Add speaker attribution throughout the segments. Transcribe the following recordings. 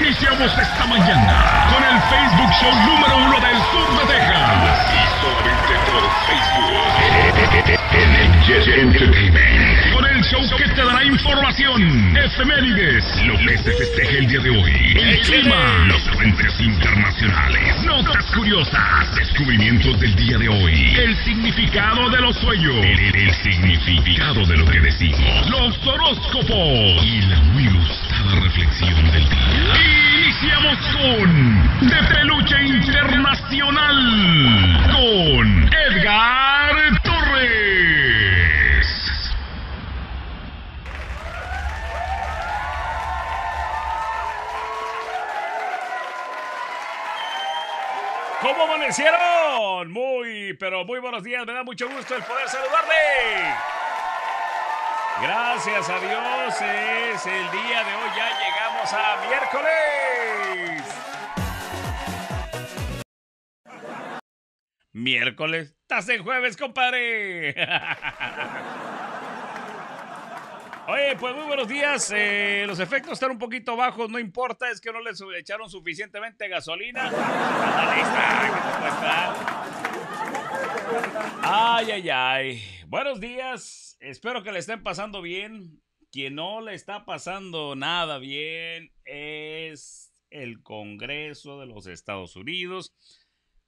Speaker 1: Iniciamos esta mañana con el Facebook Show número uno del sur de Texas. Y solamente Facebook. En el Entertainment show que te dará información, efemérides, lo que se festeja el día de hoy, el clima, los eventos internacionales, notas curiosas, descubrimientos del día de hoy, el significado de los sueños, el, el significado de lo que decimos, los horóscopos y la muy gustada reflexión del día. Iniciamos con De Peluche Internacional con Edgar ¿Cómo amanecieron? Muy, pero muy buenos días. Me da mucho gusto el poder saludarle. Gracias a Dios es el día de hoy. Ya llegamos a miércoles. Miércoles. Estás en jueves, compadre. Oye, pues muy buenos días. Eh, los efectos están un poquito bajos, no importa, es que no le echaron suficientemente gasolina. Ay, ay, ay. Buenos días. Espero que le estén pasando bien. Quien no le está pasando nada bien es el Congreso de los Estados Unidos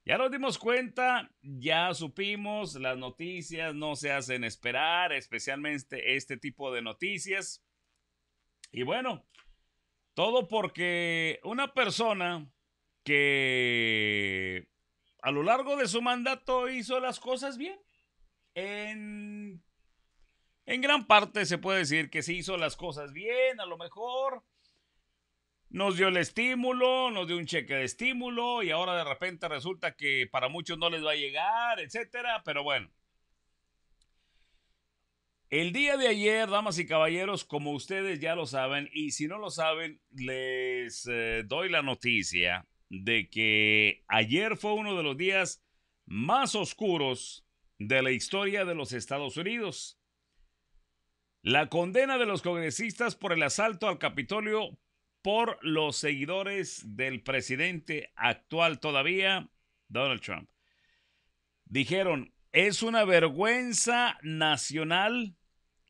Speaker 1: ya nos dimos cuenta, ya supimos, las noticias no se hacen esperar, especialmente este tipo de noticias. Y bueno, todo porque una persona que a lo largo de su mandato hizo las cosas bien, en, en gran parte se puede decir que se hizo las cosas bien, a lo mejor nos dio el estímulo, nos dio un cheque de estímulo y ahora de repente resulta que para muchos no les va a llegar, etcétera, pero bueno. El día de ayer, damas y caballeros, como ustedes ya lo saben, y si no lo saben, les eh, doy la noticia de que ayer fue uno de los días más oscuros de la historia de los Estados Unidos. La condena de los congresistas por el asalto al Capitolio por los seguidores del presidente actual todavía, Donald Trump. Dijeron, es una vergüenza nacional,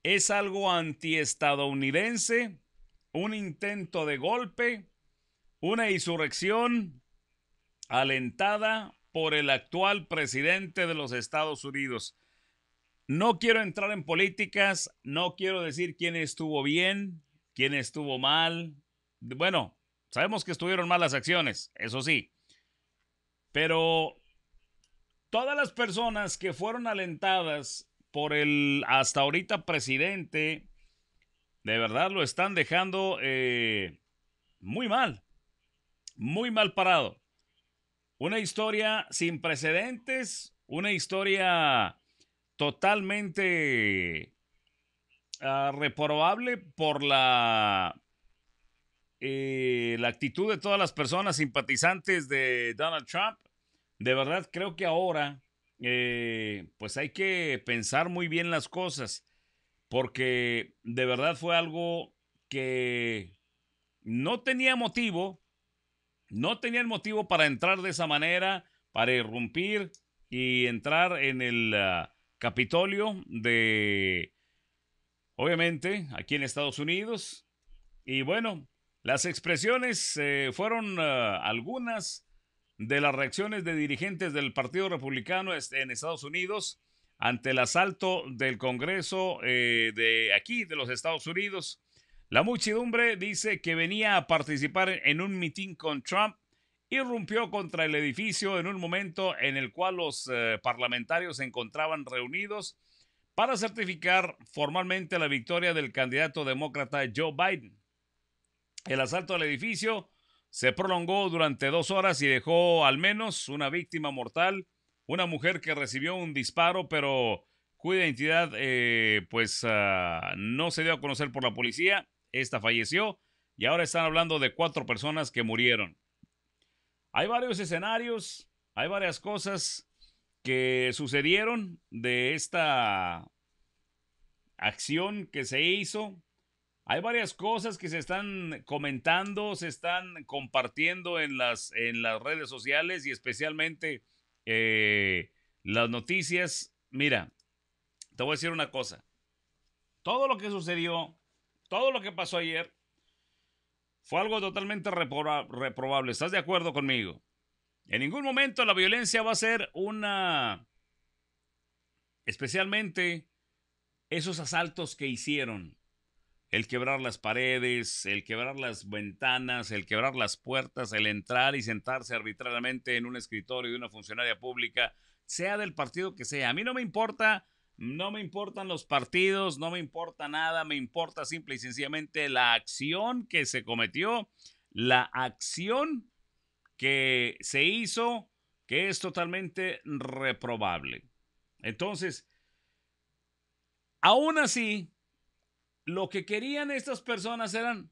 Speaker 1: es algo antiestadounidense, un intento de golpe, una insurrección alentada por el actual presidente de los Estados Unidos. No quiero entrar en políticas, no quiero decir quién estuvo bien, quién estuvo mal, bueno, sabemos que estuvieron malas acciones, eso sí, pero todas las personas que fueron alentadas por el hasta ahorita presidente, de verdad lo están dejando eh, muy mal, muy mal parado. Una historia sin precedentes, una historia totalmente ah, reprobable por la eh, la actitud de todas las personas simpatizantes de Donald Trump. De verdad, creo que ahora, eh, pues hay que pensar muy bien las cosas, porque de verdad fue algo que no tenía motivo, no tenía el motivo para entrar de esa manera, para irrumpir y entrar en el ah, Capitolio de, obviamente, aquí en Estados Unidos. Y bueno, las expresiones eh, fueron eh, algunas de las reacciones de dirigentes del Partido Republicano este, en Estados Unidos ante el asalto del Congreso eh, de aquí, de los Estados Unidos. La muchedumbre dice que venía a participar en un mitin con Trump, irrumpió contra el edificio en un momento en el cual los parlamentarios se encontraban reunidos para certificar formalmente la victoria del candidato demócrata Joe Biden. El asalto al edificio se prolongó durante dos horas y dejó al menos una víctima mortal, una mujer que recibió un disparo, pero cuya identidad eh, pues ah, no se dio a conocer por la policía. Esta falleció y ahora están hablando de cuatro personas que murieron. Hay varios escenarios, hay varias cosas que sucedieron de esta acción que se hizo hay varias cosas que se están comentando, se están compartiendo en las, en las redes sociales y especialmente eh, las noticias. Mira, te voy a decir una cosa. Todo lo que sucedió, todo lo que pasó ayer, fue algo totalmente reprobable. ¿Estás de acuerdo conmigo? En ningún momento la violencia va a ser una... Especialmente esos asaltos que hicieron el quebrar las paredes, el quebrar las ventanas, el quebrar las puertas, el entrar y sentarse arbitrariamente en un escritorio de una funcionaria pública, sea del partido que sea. A mí no me importa, no me importan los partidos, no me importa nada, me importa simple y sencillamente la acción que se cometió, la acción que se hizo, que es totalmente reprobable. Entonces, aún así, lo que querían estas personas eran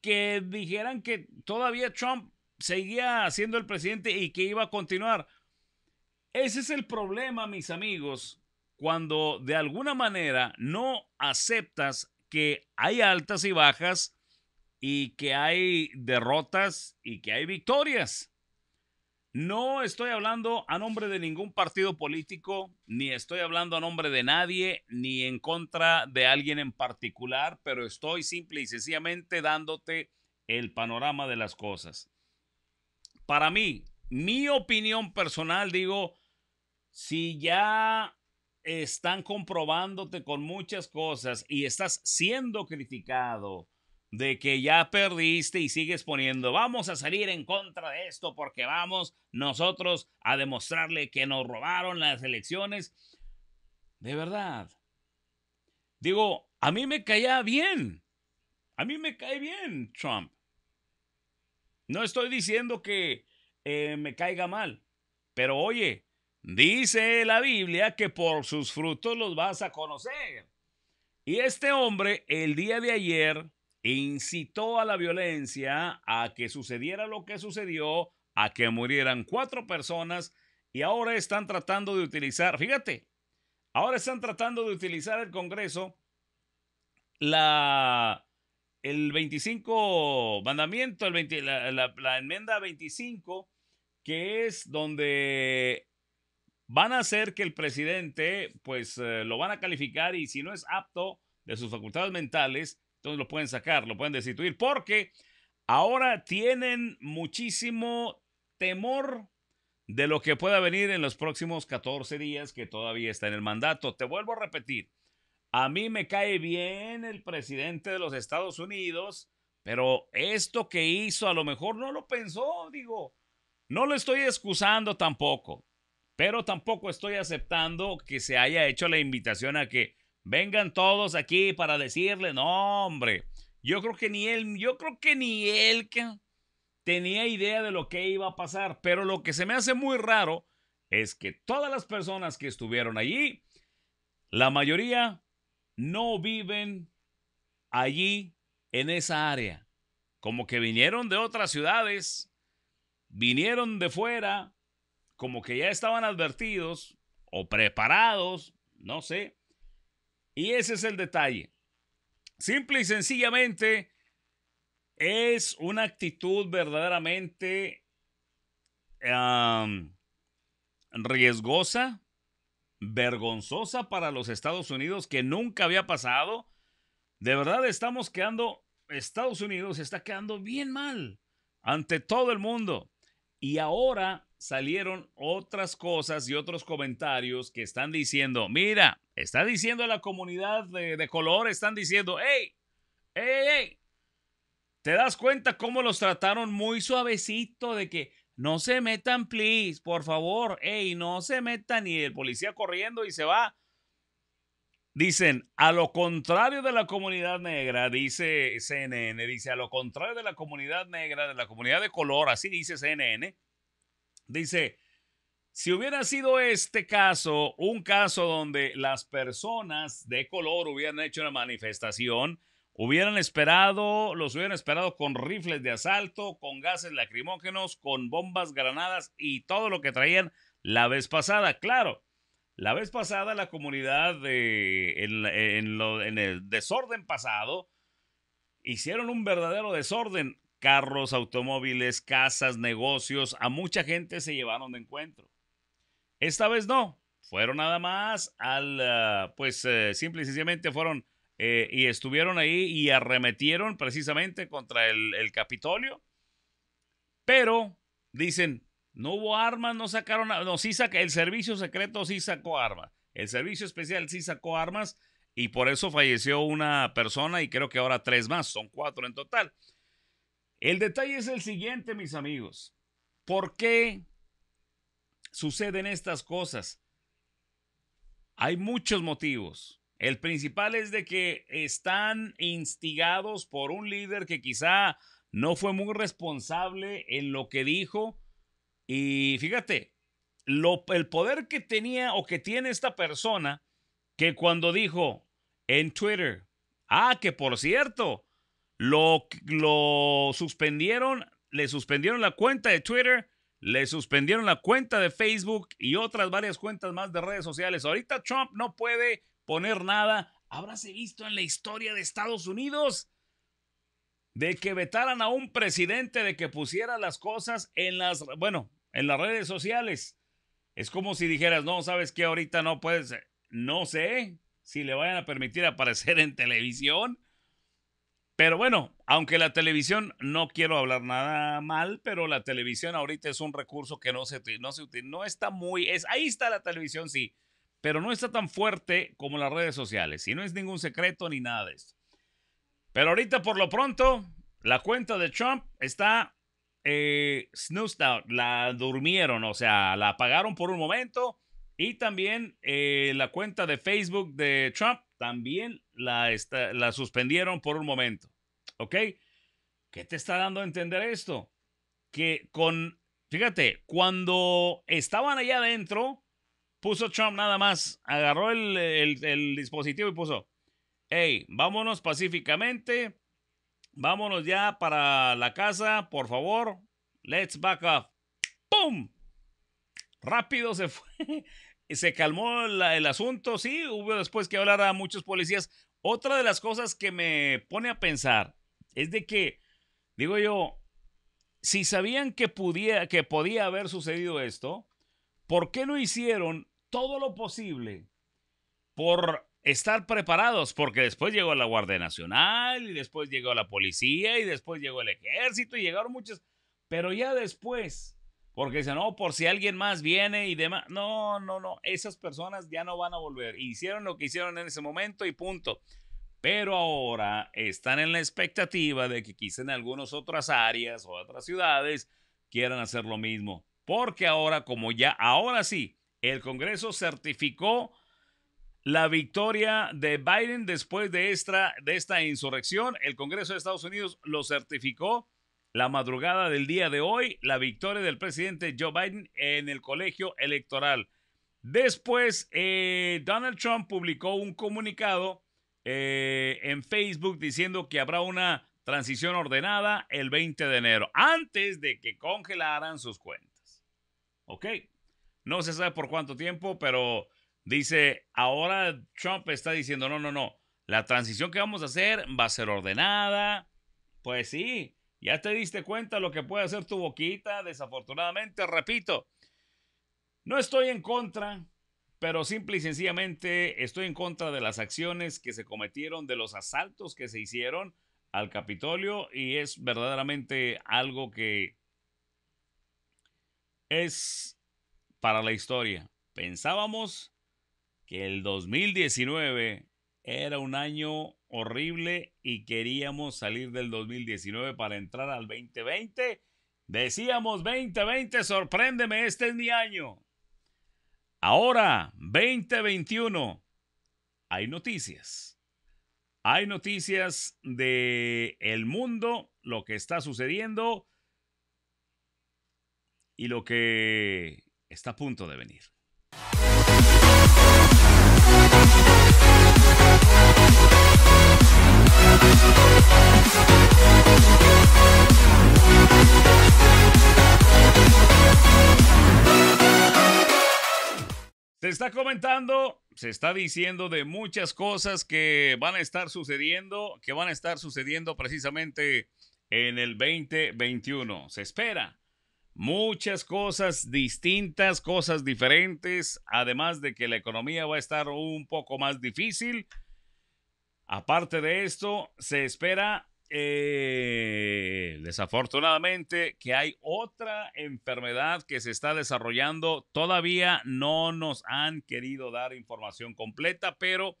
Speaker 1: que dijeran que todavía Trump seguía siendo el presidente y que iba a continuar. Ese es el problema, mis amigos, cuando de alguna manera no aceptas que hay altas y bajas y que hay derrotas y que hay victorias. No estoy hablando a nombre de ningún partido político, ni estoy hablando a nombre de nadie, ni en contra de alguien en particular, pero estoy simple y sencillamente dándote el panorama de las cosas. Para mí, mi opinión personal, digo, si ya están comprobándote con muchas cosas y estás siendo criticado, de que ya perdiste y sigues poniendo, vamos a salir en contra de esto porque vamos nosotros a demostrarle que nos robaron las elecciones. De verdad. Digo, a mí me caía bien. A mí me cae bien Trump. No estoy diciendo que eh, me caiga mal, pero oye, dice la Biblia que por sus frutos los vas a conocer. Y este hombre el día de ayer incitó a la violencia, a que sucediera lo que sucedió, a que murieran cuatro personas y ahora están tratando de utilizar, fíjate, ahora están tratando de utilizar el Congreso la, el 25 mandamiento, el la, la, enmienda 25, que es donde van a hacer que el presidente, pues eh, lo van a calificar y si no es apto de sus facultades mentales, entonces lo pueden sacar, lo pueden destituir, porque ahora tienen muchísimo temor de lo que pueda venir en los próximos 14 días que todavía está en el mandato. Te vuelvo a repetir, a mí me cae bien el presidente de los Estados Unidos, pero esto que hizo a lo mejor no lo pensó, digo, no lo estoy excusando tampoco, pero tampoco estoy aceptando que se haya hecho la invitación a que vengan todos aquí para decirle, no, hombre, yo creo que ni él, yo creo que ni él tenía idea de lo que iba a pasar, pero lo que se me hace muy raro es que todas las personas que estuvieron allí, la mayoría no viven allí en esa área, como que vinieron de otras ciudades, vinieron de fuera, como que ya estaban advertidos o preparados, no sé, y ese es el detalle. Simple y sencillamente es una actitud verdaderamente riesgosa, vergonzosa para los Estados Unidos que nunca había pasado. De verdad estamos quedando, Estados Unidos está quedando bien mal ante todo el mundo. Y ahora salieron otras cosas y otros comentarios que están diciendo, mira, está diciendo la comunidad de, color, están diciendo, hey, hey, hey, ¿te das cuenta cómo los trataron muy suavecito de que no se metan, please, por favor, hey, no se metan y el policía corriendo y se va? Dicen, a lo contrario de la comunidad negra, dice CNN, dice, a lo contrario de la comunidad negra, de la comunidad de color, así dice CNN, Dice, si hubiera sido este caso, un caso donde las personas de color hubieran hecho una manifestación, hubieran esperado, los hubieran esperado con rifles de asalto, con gases lacrimógenos, con bombas, granadas y todo lo que traían la vez pasada. Claro, la vez pasada la comunidad de, en, en el desorden pasado hicieron un verdadero desorden carros, automóviles, casas, negocios, a mucha gente se llevaron de encuentro. Esta vez no, fueron nada más al, ah, pues simplemente eh, simple y fueron eh, y estuvieron ahí y arremetieron precisamente contra el, Capitolio. Pero dicen, no hubo armas, no sacaron, no, sí sacó el servicio secreto sí sacó armas, el servicio especial sí sacó armas y por eso falleció una persona y creo que ahora tres más, son cuatro en total. El detalle es el siguiente, mis amigos. ¿Por qué suceden estas cosas? Hay muchos motivos. El principal es de que están instigados por un líder que quizá no fue muy responsable en lo que dijo. Y fíjate, el poder que tenía o que tiene esta persona, que cuando dijo en Twitter, ah, que por cierto, lo, lo suspendieron, le suspendieron la cuenta de Twitter, le suspendieron la cuenta de Facebook y otras varias cuentas más de redes sociales. Ahorita Trump no puede poner nada. ¿Habráse visto en la historia de Estados Unidos? De que vetaran a un presidente de que pusiera las cosas en las, bueno, en las redes sociales. Es como si dijeras, no, ¿sabes qué? Ahorita no puedes, no sé si le vayan a permitir aparecer en televisión pero bueno, aunque la televisión, no quiero hablar nada mal, pero la televisión ahorita es un recurso que no se, no utiliza, no está muy, es, ahí está la televisión, sí, pero no está tan fuerte como las redes sociales y no es ningún secreto ni nada de esto. Pero ahorita por lo pronto, la cuenta de Trump está eh, snoozed out, la durmieron, o sea, la apagaron por un momento y también eh, la cuenta de Facebook de Trump también la, la suspendieron por un momento. ¿Ok? ¿Qué te está dando a entender esto? Que con, fíjate, cuando estaban allá adentro, puso Trump nada más, agarró el, el dispositivo y puso, hey, vámonos pacíficamente, vámonos ya para la casa, por favor, let's back up. ¡Pum! Rápido se fue se calmó el asunto, sí, hubo después que hablar a muchos policías. Otra de las cosas que me pone a pensar es de que, digo yo, si sabían que, pudiera, que podía haber sucedido esto, ¿por qué no hicieron todo lo posible por estar preparados? Porque después llegó la Guardia Nacional y después llegó la policía y después llegó el ejército y llegaron muchos, pero ya después porque dicen, no, oh, por si alguien más viene y demás. No, no, no. Esas personas ya no van a volver. Hicieron lo que hicieron en ese momento y punto. Pero ahora están en la expectativa de que quizá en algunas otras áreas o otras ciudades quieran hacer lo mismo. Porque ahora, como ya, ahora sí, el Congreso certificó la victoria de Biden después de esta, de esta insurrección. El Congreso de Estados Unidos lo certificó la madrugada del día de hoy la victoria del presidente Joe Biden en el colegio electoral. Después, eh, Donald Trump publicó un comunicado eh, en Facebook diciendo que habrá una transición ordenada el 20 de enero, antes de que congelaran sus cuentas. ¿Ok? No se sabe por cuánto tiempo, pero dice, ahora Trump está diciendo, no, no, no, la transición que vamos a hacer va a ser ordenada. Pues sí, ya te diste cuenta lo que puede hacer tu boquita, desafortunadamente, repito, no estoy en contra, pero simple y sencillamente estoy en contra de las acciones que se cometieron, de los asaltos que se hicieron al Capitolio y es verdaderamente algo que es para la historia. Pensábamos que el 2019 era un año horrible y queríamos salir del 2019 para entrar al 2020. Decíamos 2020, sorpréndeme, este es mi año. Ahora, 2021, hay noticias. Hay noticias de el mundo, lo que está sucediendo y lo que está a punto de venir. Se está comentando, se está diciendo de muchas cosas que van a estar sucediendo, que van a estar sucediendo precisamente en el 2021. Se espera muchas cosas distintas, cosas diferentes, además de que la economía va a estar un poco más difícil Aparte de esto, se espera, eh, desafortunadamente, que hay otra enfermedad que se está desarrollando. Todavía no nos han querido dar información completa, pero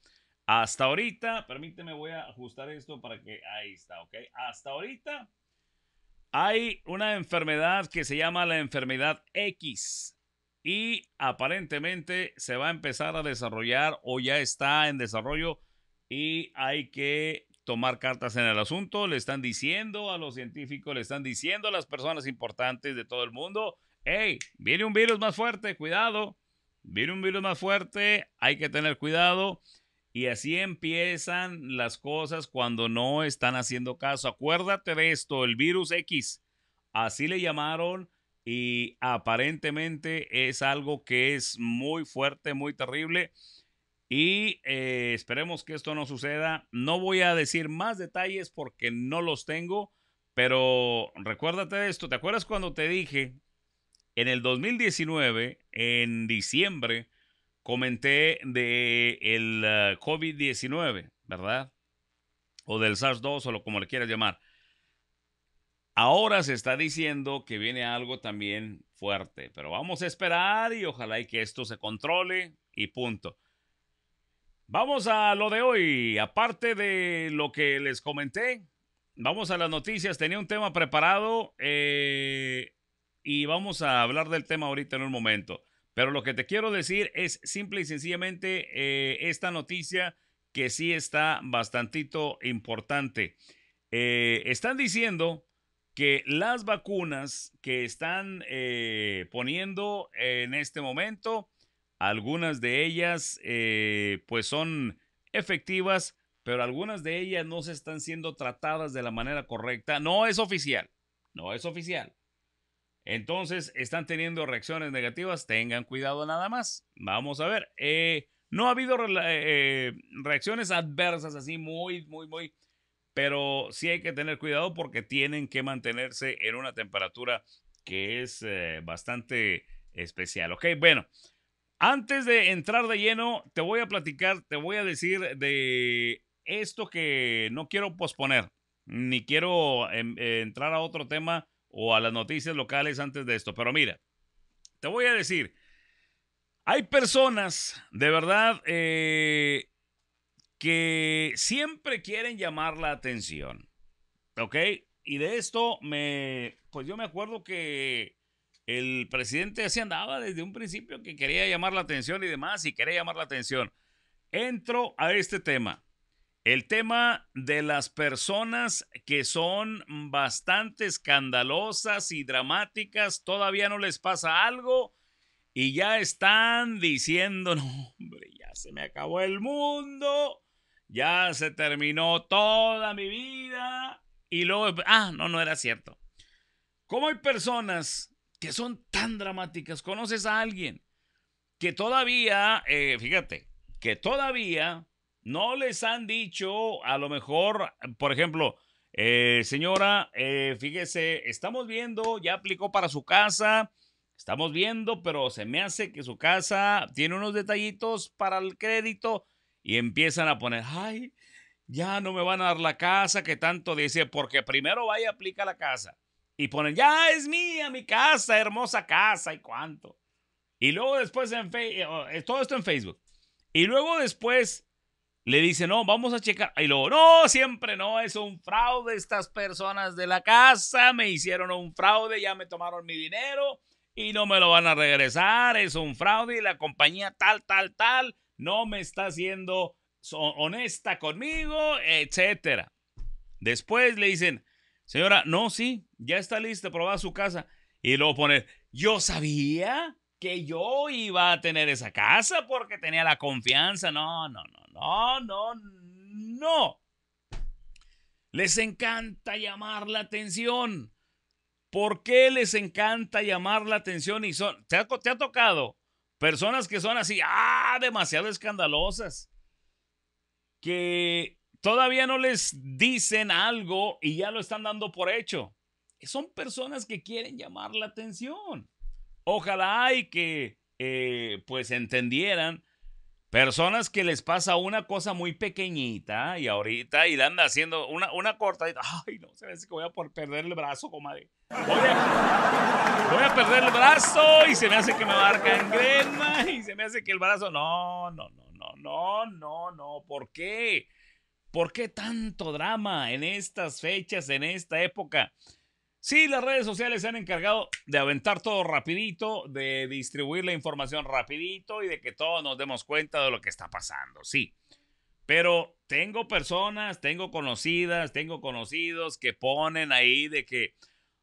Speaker 1: hasta ahorita, permíteme, voy a ajustar esto para que ahí está, ¿ok? Hasta ahorita hay una enfermedad que se llama la enfermedad X y aparentemente se va a empezar a desarrollar o ya está en desarrollo y hay que tomar cartas en el asunto. Le están diciendo a los científicos, le están diciendo a las personas importantes de todo el mundo, hey, viene un virus más fuerte, cuidado, viene un virus más fuerte, hay que tener cuidado. Y así empiezan las cosas cuando no están haciendo caso. Acuérdate de esto, el virus X, así le llamaron y aparentemente es algo que es muy fuerte, muy terrible. Y eh, esperemos que esto no suceda. No voy a decir más detalles porque no los tengo, pero recuérdate de esto. ¿Te acuerdas cuando te dije en el 2019, en diciembre, comenté de el ah, COVID-19, ¿verdad? O del SARS-2 o lo, como le quieras llamar. Ahora se está diciendo que viene algo también fuerte, pero vamos a esperar y ojalá y que esto se controle y punto. Vamos a lo de hoy. Aparte de lo que les comenté, vamos a las noticias. Tenía un tema preparado eh, y vamos a hablar del tema ahorita en un momento. Pero lo que te quiero decir es simple y sencillamente eh, esta noticia que sí está bastantito importante. Eh, están diciendo que las vacunas que están poniendo en este momento, algunas de ellas eh, pues son efectivas, pero algunas de ellas no se están siendo tratadas de la manera correcta. No es oficial, no es oficial. Entonces, están teniendo reacciones negativas, tengan cuidado nada más. Vamos a ver. Eh, no ha habido eh, reacciones adversas así muy, muy, muy, pero sí hay que tener cuidado porque tienen que mantenerse en una temperatura que es bastante especial. Ok, bueno, antes de entrar de lleno, te voy a platicar, te voy a decir de esto que no quiero posponer, ni quiero eh, entrar a otro tema o a las noticias locales antes de esto. Pero mira, te voy a decir, hay personas de verdad eh, que siempre quieren llamar la atención, ¿ok? Y de esto me, pues yo me acuerdo que el presidente así andaba desde un principio que quería llamar la atención y demás, y quería llamar la atención. Entro a este tema. El tema de las personas que son bastante escandalosas y dramáticas, todavía no les pasa algo y ya están diciendo, no, hombre, ya se me acabó el mundo, ya se terminó toda mi vida. Y luego, ah, no, no era cierto. ¿Cómo hay personas que son tan dramáticas. ¿Conoces a alguien que todavía, eh, fíjate, que todavía no les han dicho, a lo mejor, por ejemplo, eh, señora, eh, fíjese, estamos viendo, ya aplicó para su casa, estamos viendo, pero se me hace que su casa tiene unos detallitos para el crédito y empiezan a poner, ay, ya no me van a dar la casa que tanto dice, porque primero vaya a aplica la casa y ponen, ya es mía mi casa, hermosa casa y cuánto. Y luego después en eh, todo esto en Facebook. Y luego después le dicen, no, vamos a checar. Y luego, no, siempre no, es un fraude. Estas personas de la casa me hicieron un fraude, ya me tomaron mi dinero y no me lo van a regresar. Es un fraude y la compañía tal, tal, tal no me está siendo honesta conmigo, etcétera. Después le dicen, Señora, no, sí, ya está lista, probada su casa. Y luego pone, yo sabía que yo iba a tener esa casa porque tenía la confianza. No, no, no, no, no, no. Les encanta llamar la atención. ¿Por qué les encanta llamar la atención? Y son, te ha, te ha tocado personas que son así, ah, demasiado escandalosas. Que Todavía no les dicen algo y ya lo están dando por hecho. Son personas que quieren llamar la atención. Ojalá hay que eh, pues entendieran Personas que les pasa una cosa muy pequeñita y ahorita y anda haciendo una, una cortadita. Ay, no, se me hace que voy a perder el brazo, comadre. Voy a, perder el brazo y se me hace que me marca en y se me hace que el brazo. No, no, no, no, no, no, no. ¿Por qué? ¿Por qué tanto drama en estas fechas, en esta época? Sí, las redes sociales se han encargado de aventar todo rapidito, de distribuir la información rapidito y de que todos nos demos cuenta de lo que está pasando, sí. Pero tengo personas, tengo conocidas, tengo conocidos que ponen ahí de que,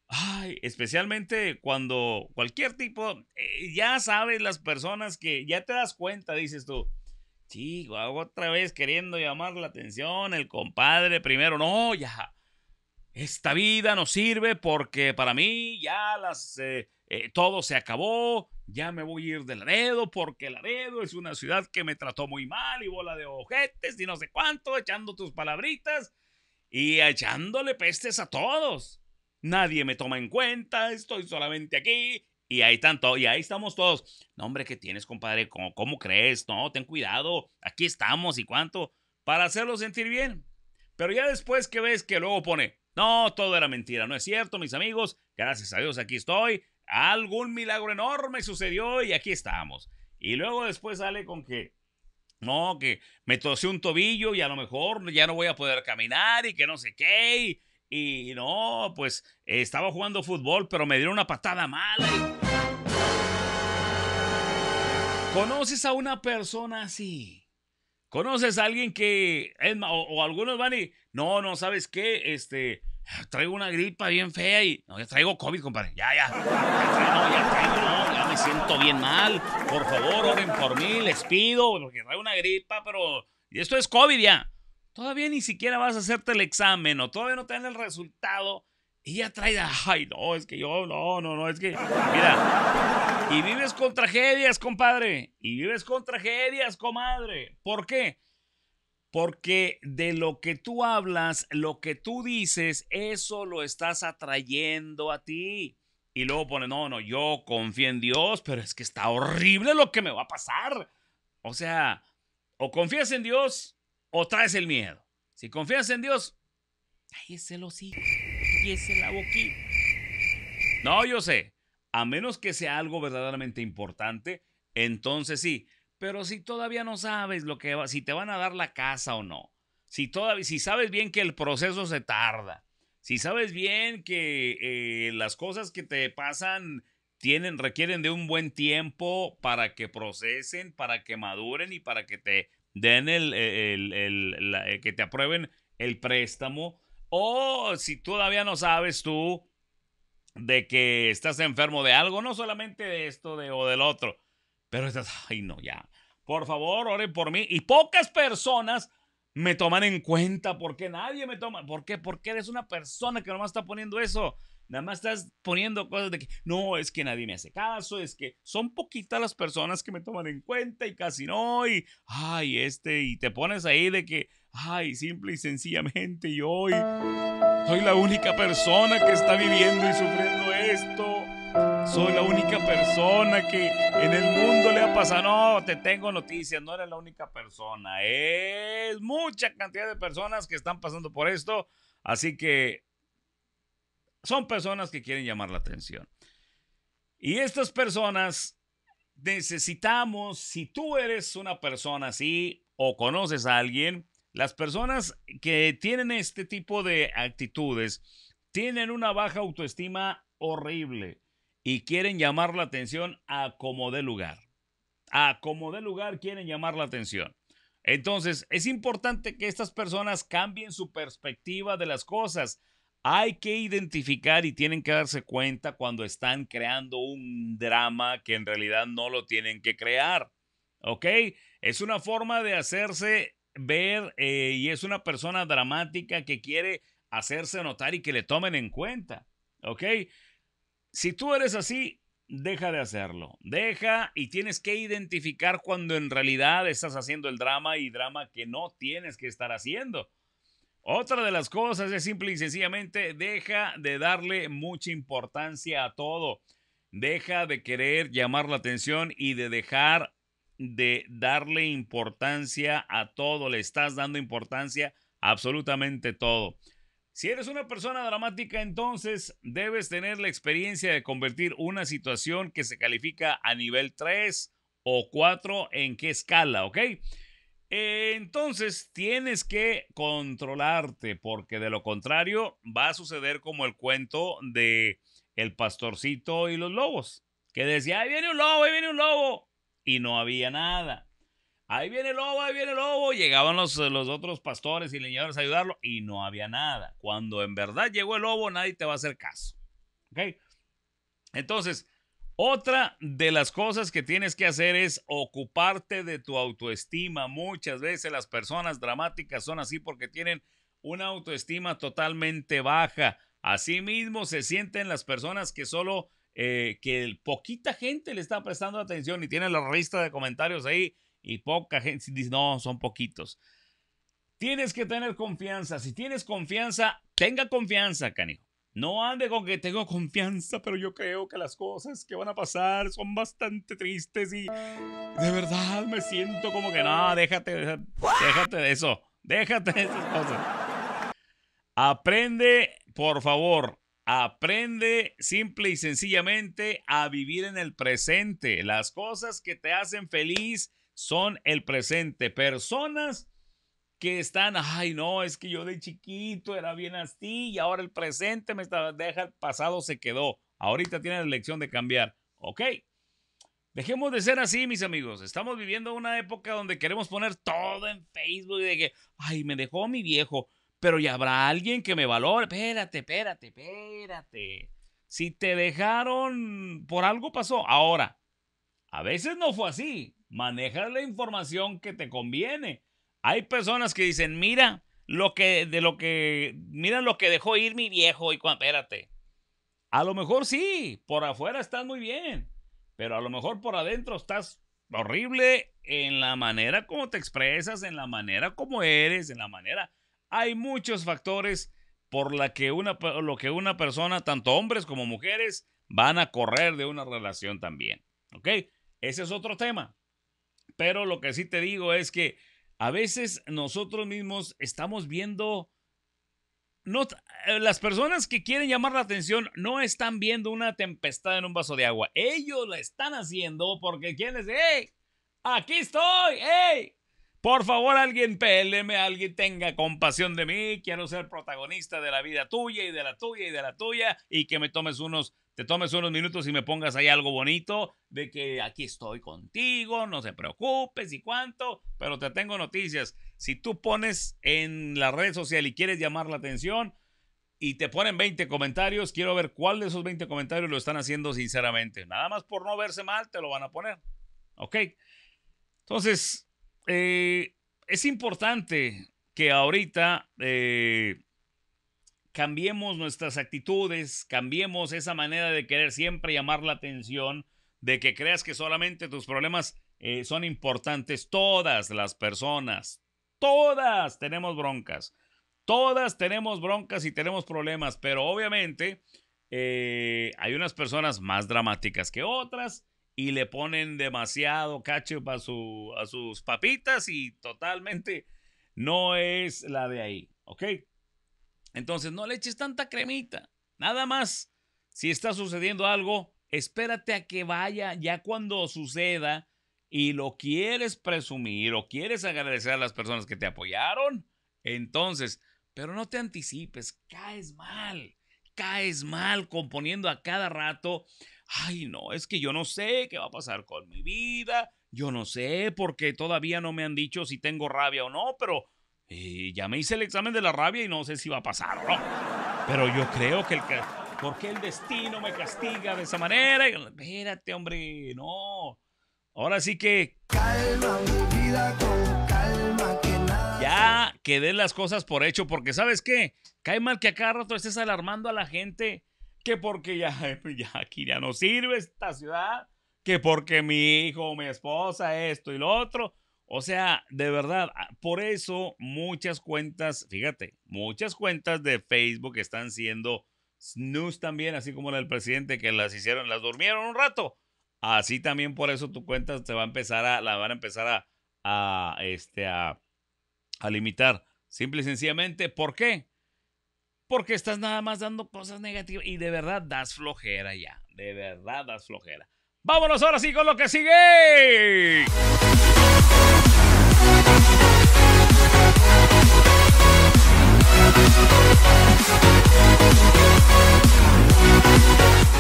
Speaker 1: ay, especialmente cuando cualquier tipo, eh, ya sabes las personas que ya te das cuenta, dices tú, Sí, otra vez queriendo llamar la atención, el compadre primero, no, ya, esta vida no sirve porque para mí ya las, eh, eh, todo se acabó, ya me voy a ir de Laredo porque Laredo es una ciudad que me trató muy mal y bola de ojetes y no sé cuánto, echando tus palabritas y echándole pestes a todos. Nadie me toma en cuenta, estoy solamente aquí y ahí tanto y ahí estamos todos. No, hombre, ¿qué tienes, compadre? ¿Cómo, crees? No, ten cuidado. Aquí estamos y cuánto. Para hacerlo sentir bien. Pero ya después que ves que luego pone, no, todo era mentira, no es cierto, mis amigos. Gracias a Dios, aquí estoy. Algún milagro enorme sucedió y aquí estamos. Y luego después sale con que, no, que me tose un tobillo y a lo mejor ya no voy a poder caminar y que no sé qué y no, pues eh, estaba jugando fútbol, pero me dieron una patada mala. ¿Conoces a una persona así? ¿Conoces a alguien que, es, o, algunos van y, no, no, ¿sabes qué? Este, traigo una gripa bien fea y, no, ya traigo COVID, compadre, ya, ya, ya ya traigo, no, ya me siento bien mal, por favor, oren por mí, les pido, porque traigo una gripa, pero, y esto es COVID ya. Todavía ni siquiera vas a hacerte el examen o todavía no te dan el resultado. Y ya trae, ay, no, es que yo, no, no, no, es que, mira, y vives con tragedias, compadre, y vives con tragedias, comadre. ¿Por qué? Porque de lo que tú hablas, lo que tú dices, eso lo estás atrayendo a ti. Y luego pone, no, no, yo confío en Dios, pero es que está horrible lo que me va a pasar. O sea, o confías en Dios o traes el miedo. Si confías en Dios, ahí es el hocico, ahí es la boquita. No, yo sé, a menos que sea algo verdaderamente importante, entonces sí. Pero si todavía no sabes lo que va, si te van a dar la casa o no, si todavía, si sabes bien que el proceso se tarda, si sabes bien que eh, las cosas que te pasan tienen, requieren de un buen tiempo para que procesen, para que maduren y para que te den el, el, eh, que te aprueben el préstamo. O si todavía no sabes tú de que estás enfermo de algo, no solamente de esto de, o del otro, pero estás, ay no, ya. Por favor, oren por mí. Y pocas personas me toman en cuenta porque nadie me toma. ¿Por qué? Porque eres una persona que nomás está poniendo eso. Nada más estás poniendo cosas de que no, es que nadie me hace caso, es que son poquitas las personas que me toman en cuenta y casi no, y ay, este, y te pones ahí de que, ay, simple y sencillamente yo hoy soy la única persona que está viviendo y sufriendo esto. Soy la única persona que en el mundo le ha pasado. No, te tengo noticias, no eres la única persona. Es mucha cantidad de personas que están pasando por esto. Así que son personas que quieren llamar la atención. Y estas personas necesitamos, si tú eres una persona así o conoces a alguien, las personas que tienen este tipo de actitudes tienen una baja autoestima horrible y quieren llamar la atención a como dé lugar. A como dé lugar quieren llamar la atención. Entonces, es importante que estas personas cambien su perspectiva de las cosas. Hay que identificar y tienen que darse cuenta cuando están creando un drama que en realidad no lo tienen que crear. ¿Ok? Es una forma de hacerse ver eh, y es una persona dramática que quiere hacerse notar y que le tomen en cuenta. ¿Ok? Si tú eres así, deja de hacerlo. Deja y tienes que identificar cuando en realidad estás haciendo el drama y drama que no tienes que estar haciendo. Otra de las cosas es simple y sencillamente deja de darle mucha importancia a todo. Deja de querer llamar la atención y de dejar de darle importancia a todo. Le estás dando importancia a absolutamente todo. Si eres una persona dramática, entonces debes tener la experiencia de convertir una situación que se califica a nivel 3 o 4 en qué escala, ¿ok? Eh, entonces tienes que controlarte porque de lo contrario va a suceder como el cuento de el pastorcito y los lobos, que decía, ahí viene un lobo, ahí viene un lobo, y no había nada. Ahí viene el lobo, ahí viene el lobo. Llegaban los, los otros pastores y leñadores a ayudarlo y no había nada. Cuando en verdad llegó el lobo, nadie te va a hacer caso. ¿Ok? Entonces, otra de las cosas que tienes que hacer es ocuparte de tu autoestima. Muchas veces las personas dramáticas son así porque tienen una autoestima totalmente baja. Asimismo, se sienten las personas que solo, eh, que poquita gente le está prestando atención y tienen la lista de comentarios ahí y poca gente dice, no, son poquitos. Tienes que tener confianza. Si tienes confianza, tenga confianza, canijo. No ande con que tengo confianza, pero yo creo que las cosas que van a pasar son bastante tristes y de verdad me siento como que no, déjate, déjate de eso, déjate de esas cosas. Aprende, por favor, aprende simple y sencillamente a vivir en el presente. Las cosas que te hacen feliz son el presente. Personas que están, ay no, es que yo de chiquito era bien así y ahora el presente me está, deja, el pasado se quedó. Ahorita tiene la elección de cambiar. Ok, Dejemos de ser así, mis amigos. Estamos viviendo una época donde queremos poner todo en Facebook y de que, ay, me dejó mi viejo, pero ya habrá alguien que me valore. Espérate, espérate, espérate. Si te dejaron, por algo pasó. Ahora, a veces no fue así. Maneja la información que te conviene. Hay personas que dicen, mira lo que, de lo que, mira lo que dejó ir mi viejo y cuando, espérate. A lo mejor sí, por afuera estás muy bien, pero a lo mejor por adentro estás horrible en la manera como te expresas, en la manera como eres, en la manera. Hay muchos factores por la que una, lo que una persona, tanto hombres como mujeres, van a correr de una relación también. ¿Ok? Ese es otro tema. Pero lo que sí te digo es que a veces nosotros mismos estamos viendo... No, eh, las personas que quieren llamar la atención no están viendo una tempestad en un vaso de agua. Ellos la están haciendo porque quieren decir, ¡Hey! ¡Aquí estoy! ¡Hey! Por favor, alguien PLM, alguien tenga compasión de mí. Quiero ser protagonista de la vida tuya y de la tuya y de la tuya y que me tomes unos te tomes unos minutos y me pongas ahí algo bonito de que aquí estoy contigo, no se preocupes y cuánto, pero te tengo noticias. Si tú pones en la red social y quieres llamar la atención y te ponen 20 comentarios, quiero ver cuál de esos 20 comentarios lo están haciendo sinceramente. Nada más por no verse mal, te lo van a poner. ¿Ok? Entonces, eh, es importante que ahorita eh, cambiemos nuestras actitudes, cambiemos esa manera de querer siempre llamar la atención, de que creas que solamente tus problemas eh, son importantes. Todas las personas, todas tenemos broncas, todas tenemos broncas y tenemos problemas, pero obviamente eh, hay unas personas más dramáticas que otras y le ponen demasiado cacho a, a sus papitas y totalmente no es la de ahí, ¿ok? Entonces, no le eches tanta cremita. Nada más. Si está sucediendo algo, espérate a que vaya ya cuando suceda y lo quieres presumir o quieres agradecer a las personas que te apoyaron. Entonces, pero no te anticipes, caes mal, caes mal componiendo a cada rato. Ay, no, es que yo no sé qué va a pasar con mi vida, yo no sé porque todavía no me han dicho si tengo rabia o no, pero y ya me hice el examen de la rabia y no sé si va a pasar o no. Pero yo creo que el... ¿Por qué el destino me castiga de esa manera? Espérate, hombre, no. Ahora sí que... Calma vida con calma que nada... Ya que den las cosas por hecho, porque ¿sabes qué? Cae mal que a cada rato estés alarmando a la gente que porque ya, ya aquí ya no sirve esta ciudad, que porque mi hijo, mi esposa, esto y lo otro o sea, de verdad, ah, por eso muchas cuentas, fíjate, muchas cuentas de Facebook están siendo snooze también, así como la del presidente que las hicieron, las durmieron un rato. Así también por eso tu cuenta te va a empezar a, la van a empezar a, a este, a, a limitar. Simple y sencillamente, ¿por qué? Porque estás nada más dando cosas negativas y de verdad das flojera ya. De verdad das flojera. Vámonos ahora sí con lo que sigue.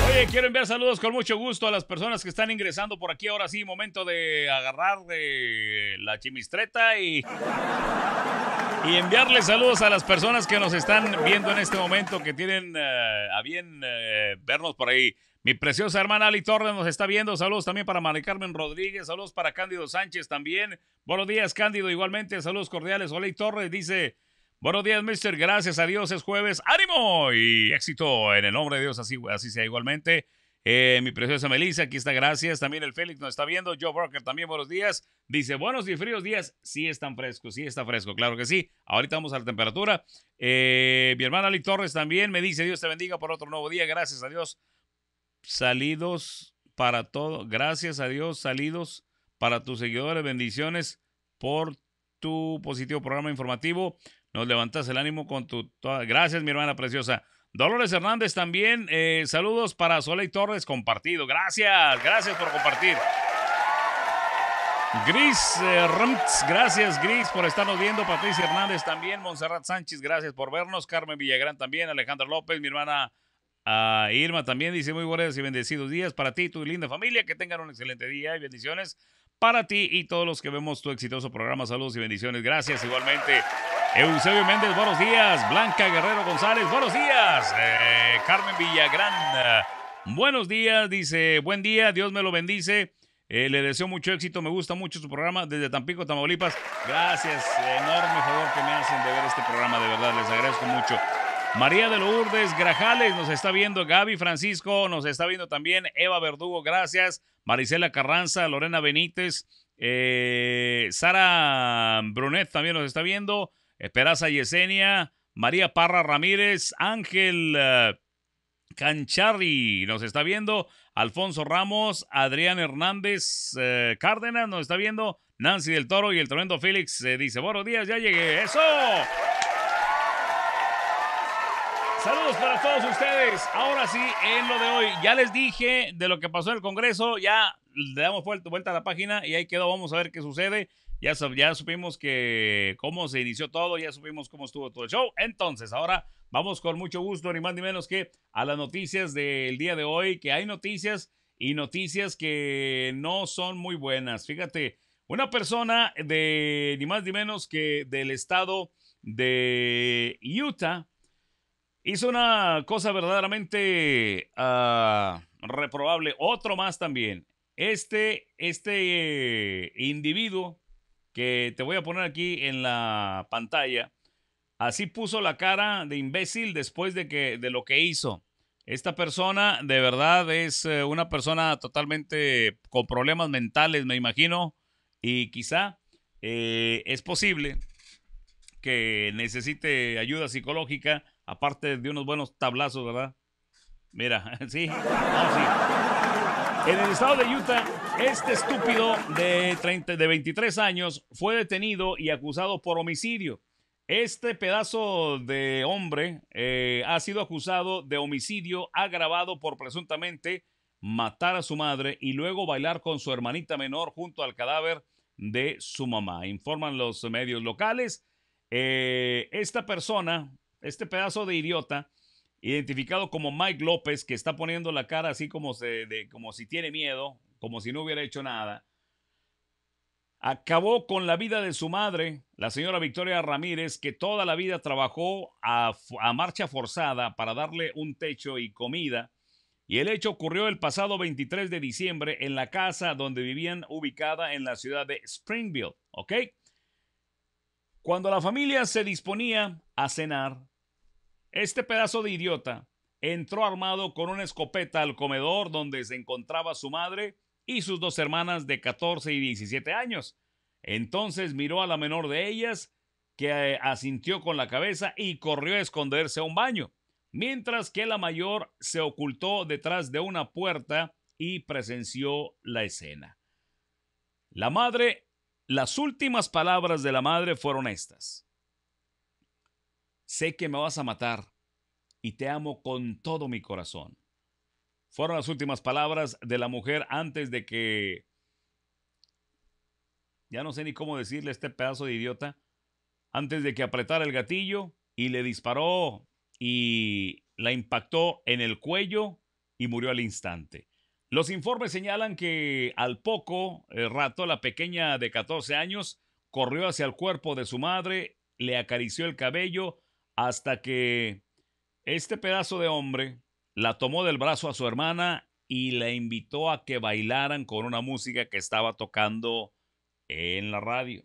Speaker 1: Oye, quiero enviar saludos con mucho gusto a las personas que están ingresando por aquí. Ahora sí, momento de agarrar eh, la chimistreta y, y enviarles saludos a las personas que nos están viendo en este momento, que tienen eh, a bien eh, vernos por ahí. Mi preciosa hermana Ali Torres nos está viendo. Saludos también para Mari Carmen Rodríguez. Saludos para Cándido Sánchez también. Buenos días, Cándido. Igualmente, saludos cordiales. Oli Torres dice, Buenos días, mister. Gracias a Dios, es jueves. ¡Ánimo! Y éxito en el nombre de Dios, así, así sea igualmente. Eh, mi preciosa Melissa, aquí está, gracias. También el Félix nos está viendo. Joe Broker también, buenos días. Dice, buenos y fríos días. Sí están frescos, sí está fresco, claro que sí. Ahorita vamos a la temperatura. Eh, mi hermana Ali Torres también me dice, Dios te bendiga por otro nuevo día. Gracias a Dios. Salidos para todo. Gracias a Dios, salidos para tus seguidores. Bendiciones por tu positivo programa informativo. Nos levantas el ánimo con tu... Gracias, mi hermana preciosa. Dolores Hernández también. Eh, saludos para Soleil Torres, compartido. Gracias, gracias por compartir. Gris eh, gracias Gris por estarnos viendo. Patricia Hernández también. Monserrat Sánchez, gracias por vernos. Carmen Villagrán también. Alejandra López, mi hermana ah, Irma también dice muy buenos y bendecidos días para ti, tu linda familia. Que tengan un excelente día y bendiciones para ti y todos los que vemos tu exitoso programa. Saludos y bendiciones. Gracias igualmente Eusebio Méndez, buenos días. Blanca Guerrero González, buenos días. Eh, Carmen Villagrán, eh, buenos días. Dice, buen día, Dios me lo bendice. Eh, le deseo mucho éxito, me gusta mucho su programa desde Tampico, Tamaulipas. Gracias, enorme favor que me hacen de ver este programa, de verdad, les agradezco mucho. María de Lourdes Grajales nos está viendo, Gaby Francisco nos está viendo también, Eva Verdugo, gracias, Marisela Carranza, Lorena Benítez, Sara Brunet también nos está viendo, Esperanza Yesenia, María Parra Ramírez, Ángel eh, Cancharri Canchari nos está viendo, Alfonso Ramos, Adrián Hernández eh, Cárdenas nos está viendo, Nancy del Toro y el tremendo Félix eh, dice, buenos días, ya llegué, eso. Saludos para todos ustedes. Ahora sí, en lo de hoy, ya les dije de lo que pasó en el Congreso, ya le damos vuelta a la página y ahí quedó, vamos a ver qué sucede. Ya, supimos que cómo se inició todo, ya supimos cómo estuvo todo el show. Entonces, ahora vamos con mucho gusto, ni más ni menos que a las noticias del día de hoy, que hay noticias y noticias que no son muy buenas. Fíjate, una persona de ni más ni menos que del estado de Utah hizo una cosa verdaderamente ah, reprobable. Otro más también. Este, este eh, individuo que te voy a poner aquí en la pantalla. Así puso la cara de imbécil después de, que, de lo que hizo. Esta persona de verdad es eh, una persona totalmente con problemas mentales, me imagino, y quizá eh, es posible que necesite ayuda psicológica, aparte de unos buenos tablazos, ¿verdad? Mira, sí. sí. En el estado de Utah este estúpido de, 23 años fue detenido y acusado por homicidio. Este pedazo de hombre eh, ha sido acusado de homicidio agravado por presuntamente matar a su madre y luego bailar con su hermanita menor junto al cadáver de su mamá. Informan los medios locales. Eh, esta persona, este pedazo de idiota, identificado como Mike López, que está poniendo la cara así como, se, como si tiene miedo, como si no hubiera hecho nada, acabó con la vida de su madre, la señora Victoria Ramírez, que toda la vida trabajó a, marcha forzada para darle un techo y comida. Y el hecho ocurrió el pasado 23 de diciembre en la casa donde vivían ubicada en la ciudad de Springfield. ¿ok? Cuando la familia se disponía a cenar, este pedazo de idiota entró armado con una escopeta al comedor donde se encontraba su madre y sus dos hermanas de 14 y 17 años. Entonces miró a la menor de ellas, que eh, asintió con la cabeza y corrió a esconderse a un baño, mientras que la mayor se ocultó detrás de una puerta y presenció la escena. La madre, las últimas palabras de la madre fueron estas. Sé que me vas a matar y te amo con todo mi corazón. Fueron las últimas palabras de la mujer antes de que... Ya no sé ni cómo decirle a este pedazo de idiota. Antes de que apretara el gatillo y le disparó y la impactó en el cuello y murió al instante. Los informes señalan que al poco el eh, rato la pequeña de 14 años corrió hacia el cuerpo de su madre, le acarició el cabello hasta que este pedazo de hombre la tomó del brazo a su hermana y la invitó a que bailaran con una música que estaba tocando en la radio.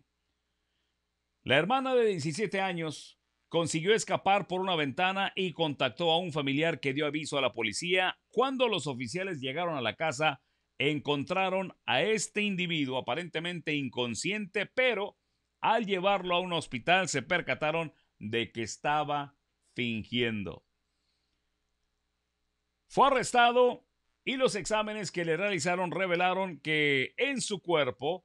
Speaker 1: La hermana de 17 años consiguió escapar por una ventana y contactó a un familiar que dio aviso a la policía. Cuando los oficiales llegaron a la casa, encontraron a este individuo aparentemente inconsciente, pero al llevarlo a un hospital se percataron de que estaba fingiendo. Fue arrestado y los exámenes que le realizaron revelaron que en su cuerpo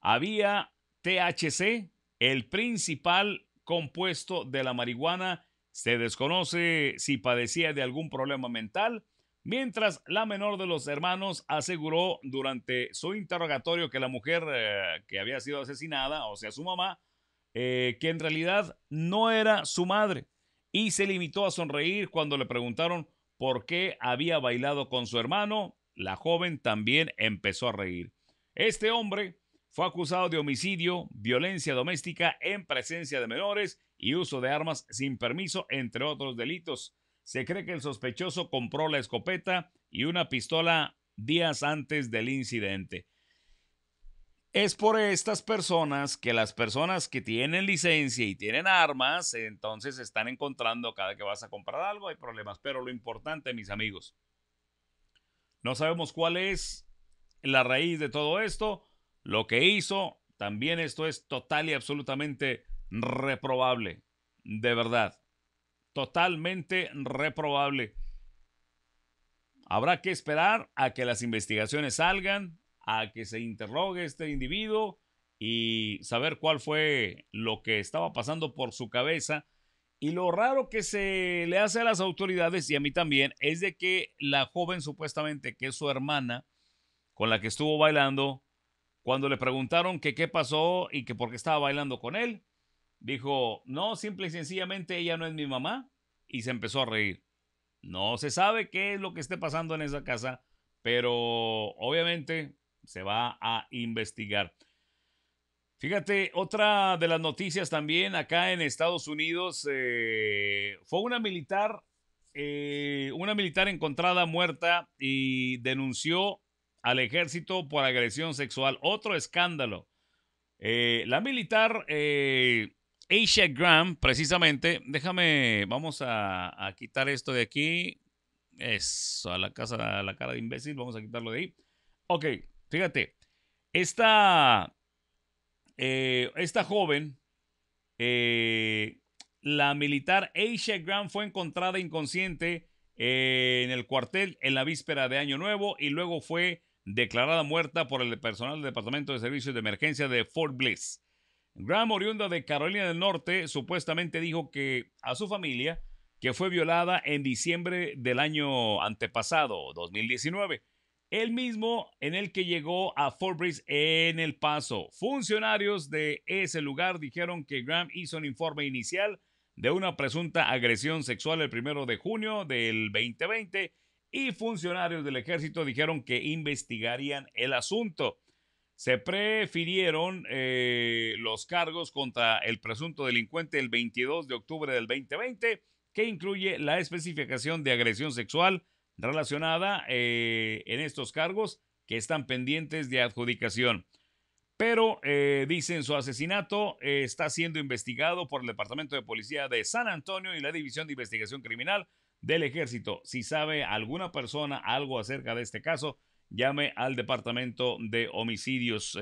Speaker 1: había THC, el principal compuesto de la marihuana. Se desconoce si padecía de algún problema mental, mientras la menor de los hermanos aseguró durante su interrogatorio que la mujer eh, que había sido asesinada, o sea, su mamá, eh, que en realidad no era su madre, y se limitó a sonreír cuando le preguntaron porque había bailado con su hermano, la joven también empezó a reír. Este hombre fue acusado de homicidio, violencia doméstica en presencia de menores y uso de armas sin permiso, entre otros delitos. Se cree que el sospechoso compró la escopeta y una pistola días antes del incidente. Es por estas personas que las personas que tienen licencia y tienen armas, entonces están encontrando cada que vas a comprar algo, hay problemas. Pero lo importante, mis amigos, no sabemos cuál es la raíz de todo esto, lo que hizo, también esto es total y absolutamente reprobable, de verdad, totalmente reprobable. Habrá que esperar a que las investigaciones salgan, a que se interrogue este individuo y saber cuál fue lo que estaba pasando por su cabeza. Y lo raro que se le hace a las autoridades y a mí también es de que la joven supuestamente que es su hermana con la que estuvo bailando, cuando le preguntaron que qué pasó y que por qué estaba bailando con él, dijo, no, simple y sencillamente ella no es mi mamá y se empezó a reír. No se sabe qué es lo que esté pasando en esa casa, pero obviamente se va a investigar. Fíjate, otra de las noticias también acá en Estados Unidos eh, fue una militar, eh, una militar encontrada muerta y denunció al ejército por agresión sexual. Otro escándalo. Eh, la militar Asia Graham, precisamente, déjame, vamos a, quitar esto de aquí. Eso, a la casa, a la cara de imbécil, vamos a quitarlo de ahí. Ok, Fíjate, esta, eh, esta joven, eh, la militar Aisha Graham, fue encontrada inconsciente eh, en el cuartel en la víspera de Año Nuevo y luego fue declarada muerta por el personal del Departamento de Servicios de Emergencia de Fort Bliss. Graham, oriunda de Carolina del Norte, supuestamente dijo que a su familia que fue violada en diciembre del año antepasado, 2019 el mismo en el que llegó a Fort Bridge en El Paso. Funcionarios de ese lugar dijeron que Graham hizo un informe inicial de una presunta agresión sexual el primero de junio del 2020 y funcionarios del ejército dijeron que investigarían el asunto. Se prefirieron eh, los cargos contra el presunto delincuente el 22 de octubre del 2020, que incluye la especificación de agresión sexual relacionada eh, en estos cargos que están pendientes de adjudicación. Pero eh, dicen su asesinato eh, está siendo investigado por el Departamento de Policía de San Antonio y la División de Investigación Criminal del Ejército. Si sabe alguna persona algo acerca de este caso, llame al Departamento de Homicidios.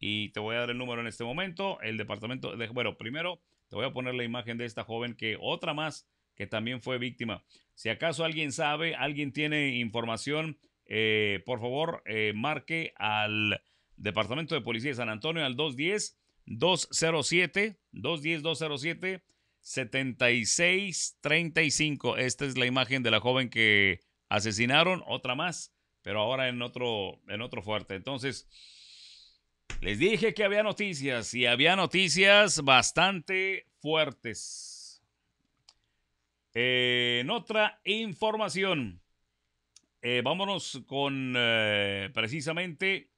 Speaker 1: y te voy a dar el número en este momento. El Departamento de... Bueno, primero te voy a poner la imagen de esta joven que otra más que también fue víctima. Si acaso alguien sabe, alguien tiene información, eh, por favor, eh, marque al Departamento de Policía de San Antonio al 210-207, 210-207. 7635. Esta es la imagen de la joven que asesinaron, otra más, pero ahora en otro, en otro fuerte. Entonces, les dije que había noticias y había noticias bastante fuertes. Eh, en otra información, eh, vámonos con eh, precisamente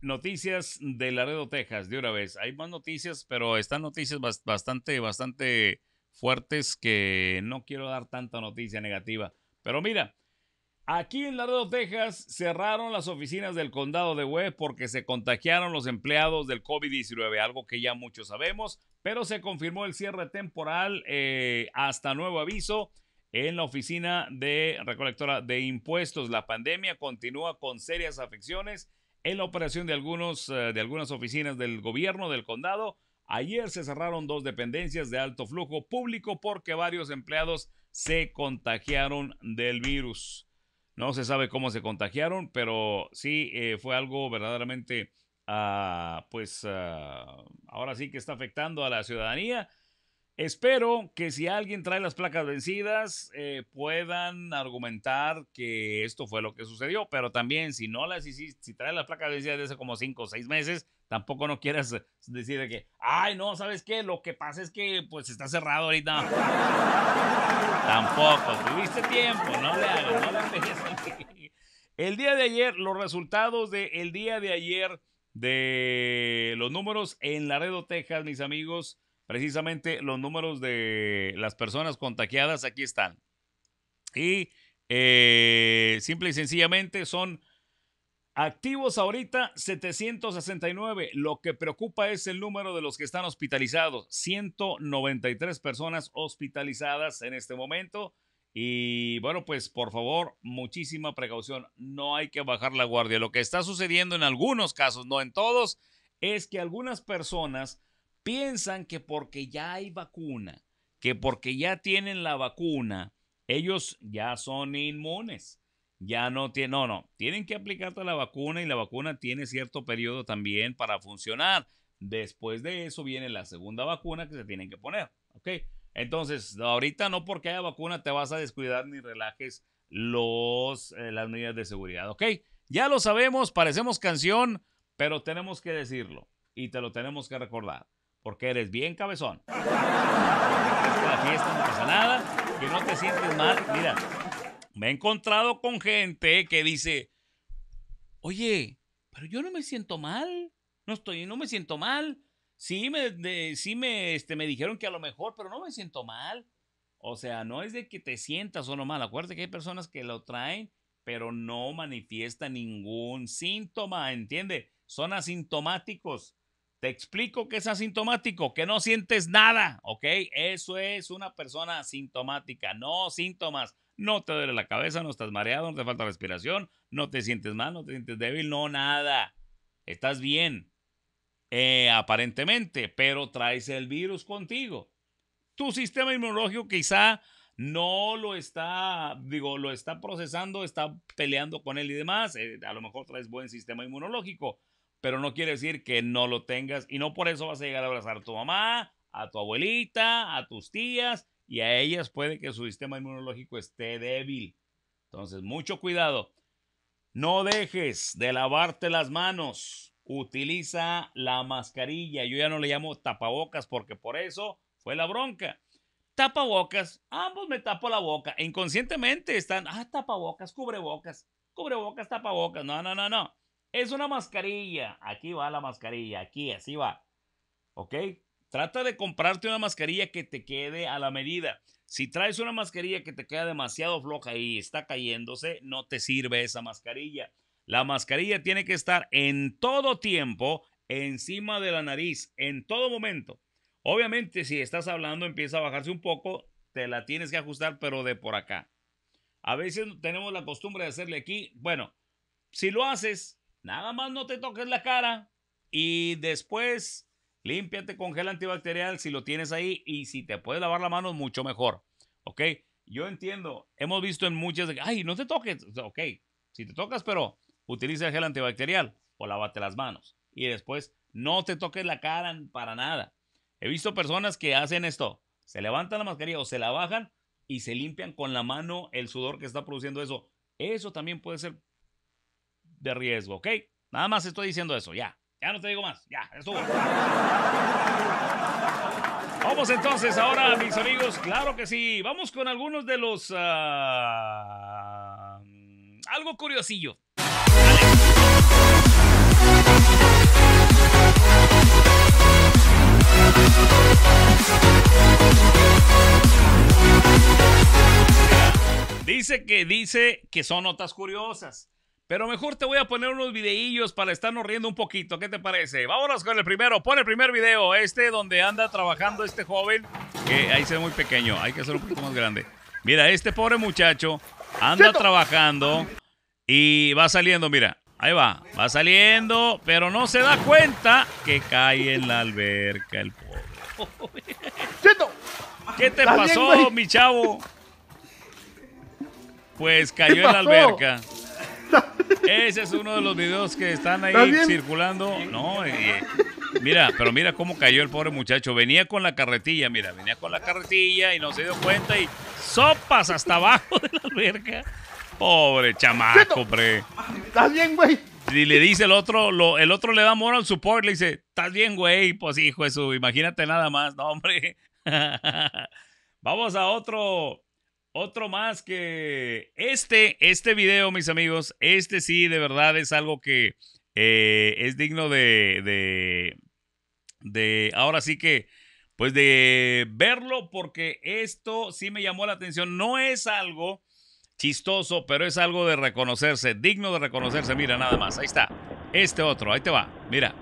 Speaker 1: noticias de Laredo, Texas, de una vez. Hay más noticias, pero están noticias bastante, bastante fuertes que no quiero dar tanta noticia negativa. Pero mira, Aquí en Laredo, Texas, cerraron las oficinas del condado de Webb porque se contagiaron los empleados del COVID-19, algo que ya muchos sabemos, pero se confirmó el cierre temporal eh, hasta nuevo aviso en la oficina de recolectora de impuestos. La pandemia continúa con serias afecciones en la operación de, algunos, eh, de algunas oficinas del gobierno del condado. Ayer se cerraron dos dependencias de alto flujo público porque varios empleados se contagiaron del virus. No se sabe cómo se contagiaron, pero sí eh, fue algo verdaderamente, ah, pues ah, ahora sí que está afectando a la ciudadanía. Espero que si alguien trae las placas vencidas eh, puedan argumentar que esto fue lo que sucedió, pero también si no las hiciste, si trae las placas vencidas de hace como cinco o seis meses, Tampoco no quieras decir que, ay, no, ¿sabes qué? Lo que pasa es que pues está cerrado ahorita. Tampoco, tuviste tiempo, no le hagas, El día de ayer, los resultados del el día de ayer de los números en Laredo, Texas, mis amigos, precisamente los números de las personas contagiadas aquí están. Y eh, simple y sencillamente son Activos ahorita 769. Lo que preocupa es el número de los que están hospitalizados. 193 personas hospitalizadas en este momento. Y bueno, pues por favor, muchísima precaución. No hay que bajar la guardia. Lo que está sucediendo en algunos casos, no en todos, es que algunas personas piensan que porque ya hay vacuna, que porque ya tienen la vacuna, ellos ya son inmunes ya no tiene, no, no, tienen que aplicarte la vacuna y la vacuna tiene cierto periodo también para funcionar. Después de eso viene la segunda vacuna que se tienen que poner, ¿ok? Entonces, ahorita no porque haya vacuna te vas a descuidar ni relajes los, eh, las medidas de seguridad, ¿ok? Ya lo sabemos, parecemos canción, pero tenemos que decirlo y te lo tenemos que recordar, porque eres bien cabezón. La fiesta no pasa nada, que no te sientes mal, mira, me he encontrado con gente que dice, oye, pero yo no me siento mal, no estoy, no me siento mal. Sí, me, sí me, este, me dijeron que a lo mejor, pero no me siento mal. O sea, no es de que te sientas solo mal. Acuérdate que hay personas que lo traen, pero no manifiesta ningún síntoma, ¿entiende? Son asintomáticos. Te explico que es asintomático, que no sientes nada, ¿ok? Eso es una persona asintomática, no síntomas no te duele la cabeza, no estás mareado, no te falta respiración, no te sientes mal, no te sientes débil, no nada. Estás bien, eh, aparentemente, pero traes el virus contigo. Tu sistema inmunológico quizá no lo está, digo, lo está procesando, está peleando con él y demás. Eh, a lo mejor traes buen sistema inmunológico, pero no quiere decir que no lo tengas y no por eso vas a llegar a abrazar a tu mamá, a tu abuelita, a tus tías, y a ellas puede que su sistema inmunológico esté débil. Entonces, mucho cuidado. No dejes de lavarte las manos. Utiliza la mascarilla. Yo ya no le llamo tapabocas porque por eso fue la bronca. Tapabocas, ambos me tapo la boca. E inconscientemente están, ah, tapabocas, cubrebocas, cubrebocas, tapabocas. No, no, no, no. Es una mascarilla. Aquí va la mascarilla, aquí, así va. ¿Ok? Trata de comprarte una mascarilla que te quede a la medida. Si traes una mascarilla que te queda demasiado floja y está cayéndose, no te sirve esa mascarilla. La mascarilla tiene que estar en todo tiempo encima de la nariz, en todo momento. Obviamente, si estás hablando, empieza a bajarse un poco, te la tienes que ajustar, pero de por acá. A veces tenemos la costumbre de hacerle aquí, bueno, si lo haces, nada más no te toques la cara y después Límpiate con gel antibacterial si lo tienes ahí y si te puedes lavar la mano, mucho mejor. ¿Ok? Yo entiendo, hemos visto en muchas, de, ay, no te toques. Ok, si te tocas, pero utiliza el gel antibacterial o lávate las manos. Y después, no te toques la cara para nada. He visto personas que hacen esto, se levantan la mascarilla o se la bajan y se limpian con la mano el sudor que está produciendo eso. Eso también puede ser de riesgo, ¿ok? Nada más estoy diciendo eso, ya. Ya no te digo más. Ya, estuvo. Vamos entonces ahora, mis amigos. Claro que sí. Vamos con algunos de los... Ah, algo curiosillo. Dice que dice que son notas curiosas. Pero mejor te voy a poner unos videillos para estarnos riendo un poquito. ¿Qué te parece? Vámonos con el primero. Pon el primer video, este donde anda trabajando este joven. Que ahí se ve muy pequeño, hay que hacerlo un poquito más grande. Mira, este pobre muchacho anda trabajando y va saliendo, mira. Ahí va, va saliendo, pero no se da cuenta que cae en la alberca el pobre. ¿Qué te pasó, mi chavo? Pues cayó en la alberca. Ese es uno de los videos que están ahí circulando. No, eh, eh, mira, pero mira cómo cayó el pobre muchacho. Venía con la carretilla, mira, venía con la carretilla y no se dio cuenta y sopas hasta abajo de la alberca. Pobre chamaco, hombre ¿Estás bien, güey? Y le dice el otro, el otro le da moral support, le dice, ¿estás bien, güey? Pues hijo, eso, imagínate nada más, no, hombre. Vamos a otro otro más que este, este video, mis amigos, este sí, de verdad es algo que eh, es digno de, de, de, ahora sí que, pues de verlo, porque esto sí me llamó la atención. No es algo chistoso, pero es algo de reconocerse, digno de reconocerse. Mira, nada más, ahí está. Este otro, ahí te va, mira.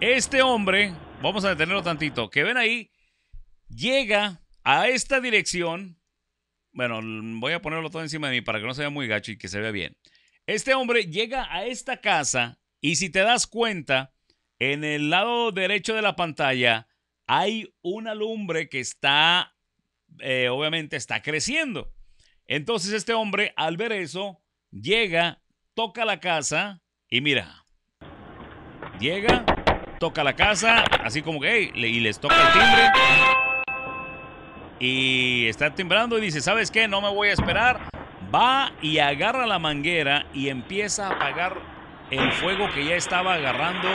Speaker 1: Este hombre, vamos a detenerlo tantito, que ven ahí, llega a esta dirección bueno, voy a ponerlo todo encima de mí para que no se vea muy gacho y que se vea bien. Este hombre llega a esta casa y si te das cuenta, en el lado derecho de la pantalla hay una lumbre que está, eh, obviamente, está creciendo. Entonces este hombre, al ver eso, llega, toca la casa y mira. Llega, toca la casa, así como que, y les toca el timbre y está timbrando y dice, ¿sabes qué? No me voy a esperar. Va y agarra la manguera y empieza a apagar el fuego que ya estaba agarrando,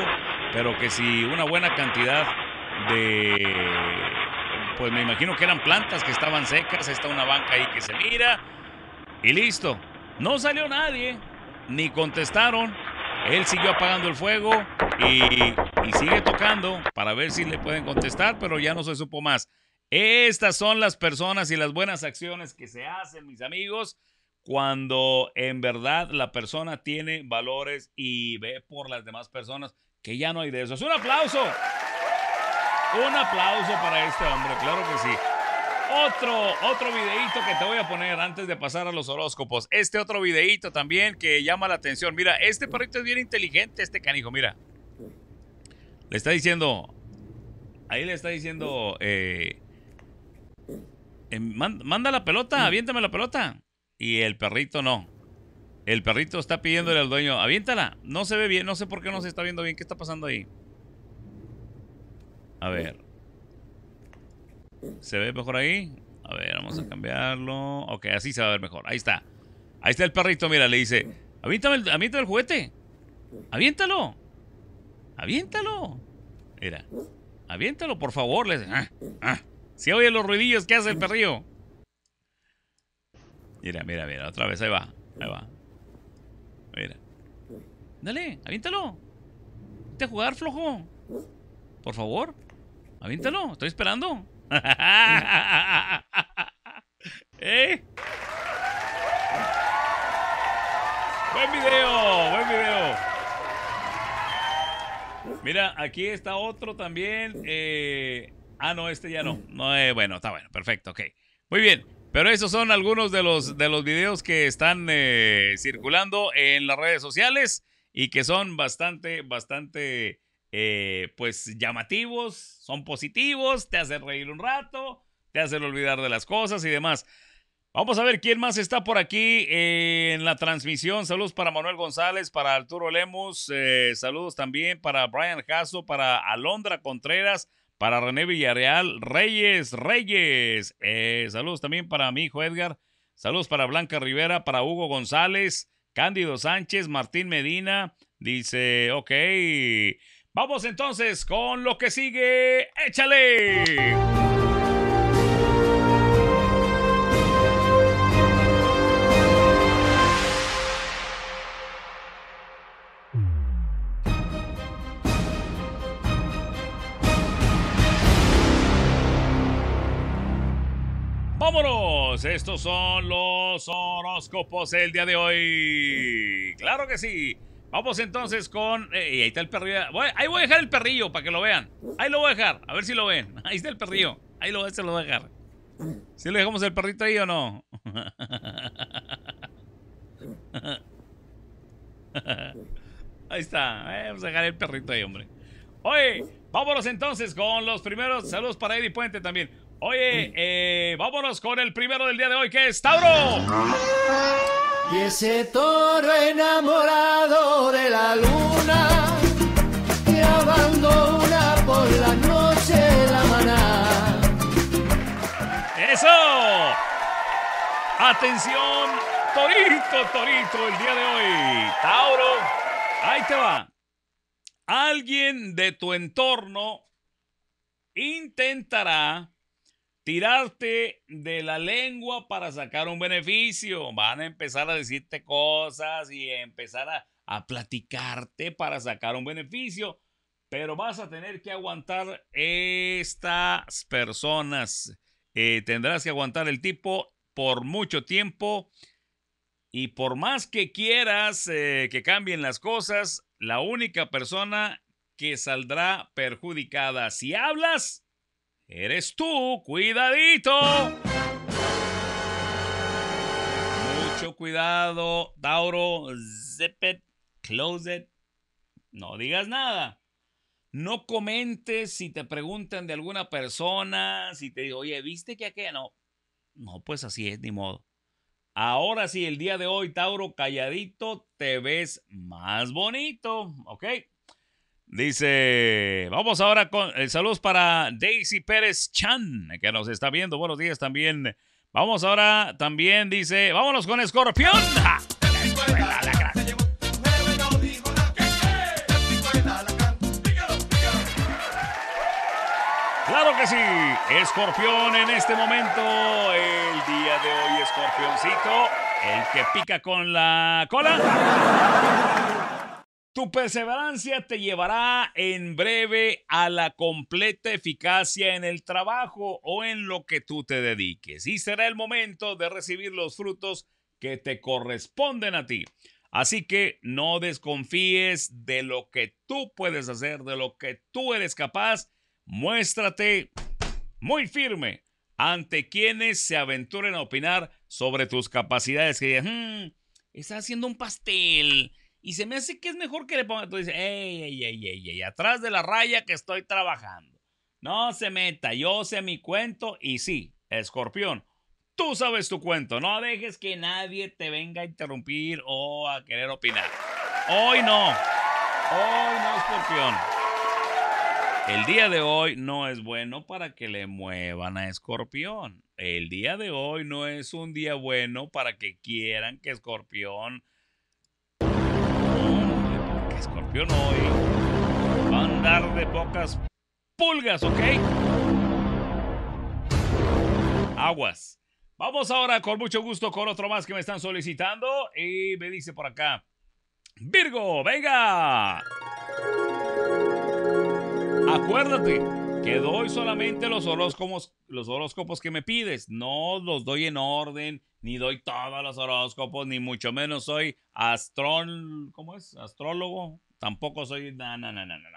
Speaker 1: pero que si una buena cantidad de, pues me imagino que eran plantas que estaban secas, está una banca ahí que se mira y listo. No salió nadie, ni contestaron. Él siguió apagando el fuego y, sigue tocando para ver si le pueden contestar, pero ya no se supo más. Estas son las personas y las buenas acciones que se hacen, mis amigos, cuando en verdad la persona tiene valores y ve por las demás personas que ya no hay de eso. Es un aplauso. Un aplauso para este hombre, claro que sí. Otro, otro videíto que te voy a poner antes de pasar a los horóscopos. Este otro videito también que llama la atención. Mira, este perrito es bien inteligente, este canijo, mira. Le está diciendo, ahí le está diciendo, eh, manda la pelota, mm. aviéntame la pelota. Y el perrito no. El perrito está pidiéndole al dueño, aviéntala. No se ve bien, no sé por qué no se está viendo bien. ¿Qué está pasando ahí? A ver. ¿Se ve mejor ahí? A ver, vamos a cambiarlo. Ok, así se va a ver mejor. Ahí está. Ahí está el perrito, mira, le dice, aviéntame el, el juguete. Aviéntalo. Aviéntalo. Mira. Aviéntalo, por favor. Le ah. ah". Si oye los ruidillos que hace el perrillo. Mira, mira, mira, otra vez, ahí va, ahí va. Mira. Dale, aviéntalo. Vete a jugar, flojo. Por favor, aviéntalo, estoy esperando. ¿Eh? Buen video, buen video. Mira, aquí está otro también. Eh, Ah, no, este ya no. no eh, bueno, está bueno, perfecto, ok. Muy bien. Pero esos son algunos de los, de los videos que están eh, circulando en las redes sociales y que son bastante, bastante, eh, pues llamativos, son positivos, te hacen reír un rato, te hacen olvidar de las cosas y demás. Vamos a ver quién más está por aquí en la transmisión. Saludos para Manuel González, para Arturo Lemus, saludos también para Brian Jasso, para Alondra Contreras, para René Villarreal, Reyes, Reyes. Eh, saludos también para mi hijo Edgar. Saludos para Blanca Rivera, para Hugo González, Cándido Sánchez, Martín Medina. Dice, ok. Vamos entonces con lo que sigue. ¡Échale! ¡Vámonos! Estos son los horóscopos el día de hoy. ¡Claro que sí! Vamos entonces con... Eh, ahí está el perrillo. Voy, ahí voy a dejar el perrillo para que lo vean. Ahí lo voy a dejar. A ver si lo ven. Ahí está el perrillo. Ahí lo, se este lo voy a dejar. ¿Si le dejamos el perrito ahí o no? Ahí está. Eh, vamos a dejar el perrito ahí, hombre. Oye, vámonos entonces con los primeros saludos para Eddie Puente también. Oye, eh, vámonos con el primero del día de hoy, que es Tauro. Y ese toro enamorado de la luna que abandona por la noche la maná. ¡Eso! Atención, Torito, Torito, el día de hoy. Tauro, ahí te va. Alguien de tu entorno intentará tirarte de la lengua para sacar un beneficio. Van a empezar a decirte cosas y empezar a, platicarte para sacar un beneficio. Pero vas a tener que aguantar estas personas. Eh, tendrás que aguantar el tipo por mucho tiempo. Y por más que quieras eh, que cambien las cosas, la única persona que saldrá perjudicada si hablas eres tú, cuidadito. Mucho cuidado, Tauro, zip closet, close it. No digas nada. No comentes si te preguntan de alguna persona, si te digo, oye, ¿viste que aquella? No, no, pues así es, ni modo. Ahora sí, el día de hoy, Tauro, calladito, te ves más bonito, ¿ok? Dice, vamos ahora con el eh, saludos para Daisy Pérez Chan, que nos está viendo. Buenos días también. Vamos ahora también, dice, vámonos con Escorpión. Ah, claro que sí, Escorpión en este momento, el día de hoy, Escorpioncito, el que pica con la cola. Tu perseverancia te llevará en breve a la completa eficacia en el trabajo o en lo que tú te dediques y será el momento de recibir los frutos que te corresponden a ti. Así que no desconfíes de lo que tú puedes hacer, de lo que tú eres capaz. Muéstrate muy firme ante quienes se aventuren a opinar sobre tus capacidades que digan, mm, está haciendo un pastel y se me hace que es mejor que le ponga. Tú dices, ey, ey, ey, ey, ey, atrás de la raya que estoy trabajando. No se meta, yo sé mi cuento y sí, escorpión, tú sabes tu cuento. No dejes que nadie te venga a interrumpir o a querer opinar. Hoy no. Hoy no, escorpión. El día de hoy no es bueno para que le muevan a escorpión. El día de hoy no es un día bueno para que quieran que escorpión no hoy va a andar de pocas pulgas, ¿ok? Aguas. Vamos ahora con mucho gusto con otro más que me están solicitando y me dice por acá, Virgo, venga. Acuérdate que doy solamente los horóscopos, los horóscopos que me pides, no los doy en orden, ni doy todos los horóscopos, ni mucho menos soy astrón, ¿cómo es? Astrólogo, Tampoco soy. No, no, no, no, no.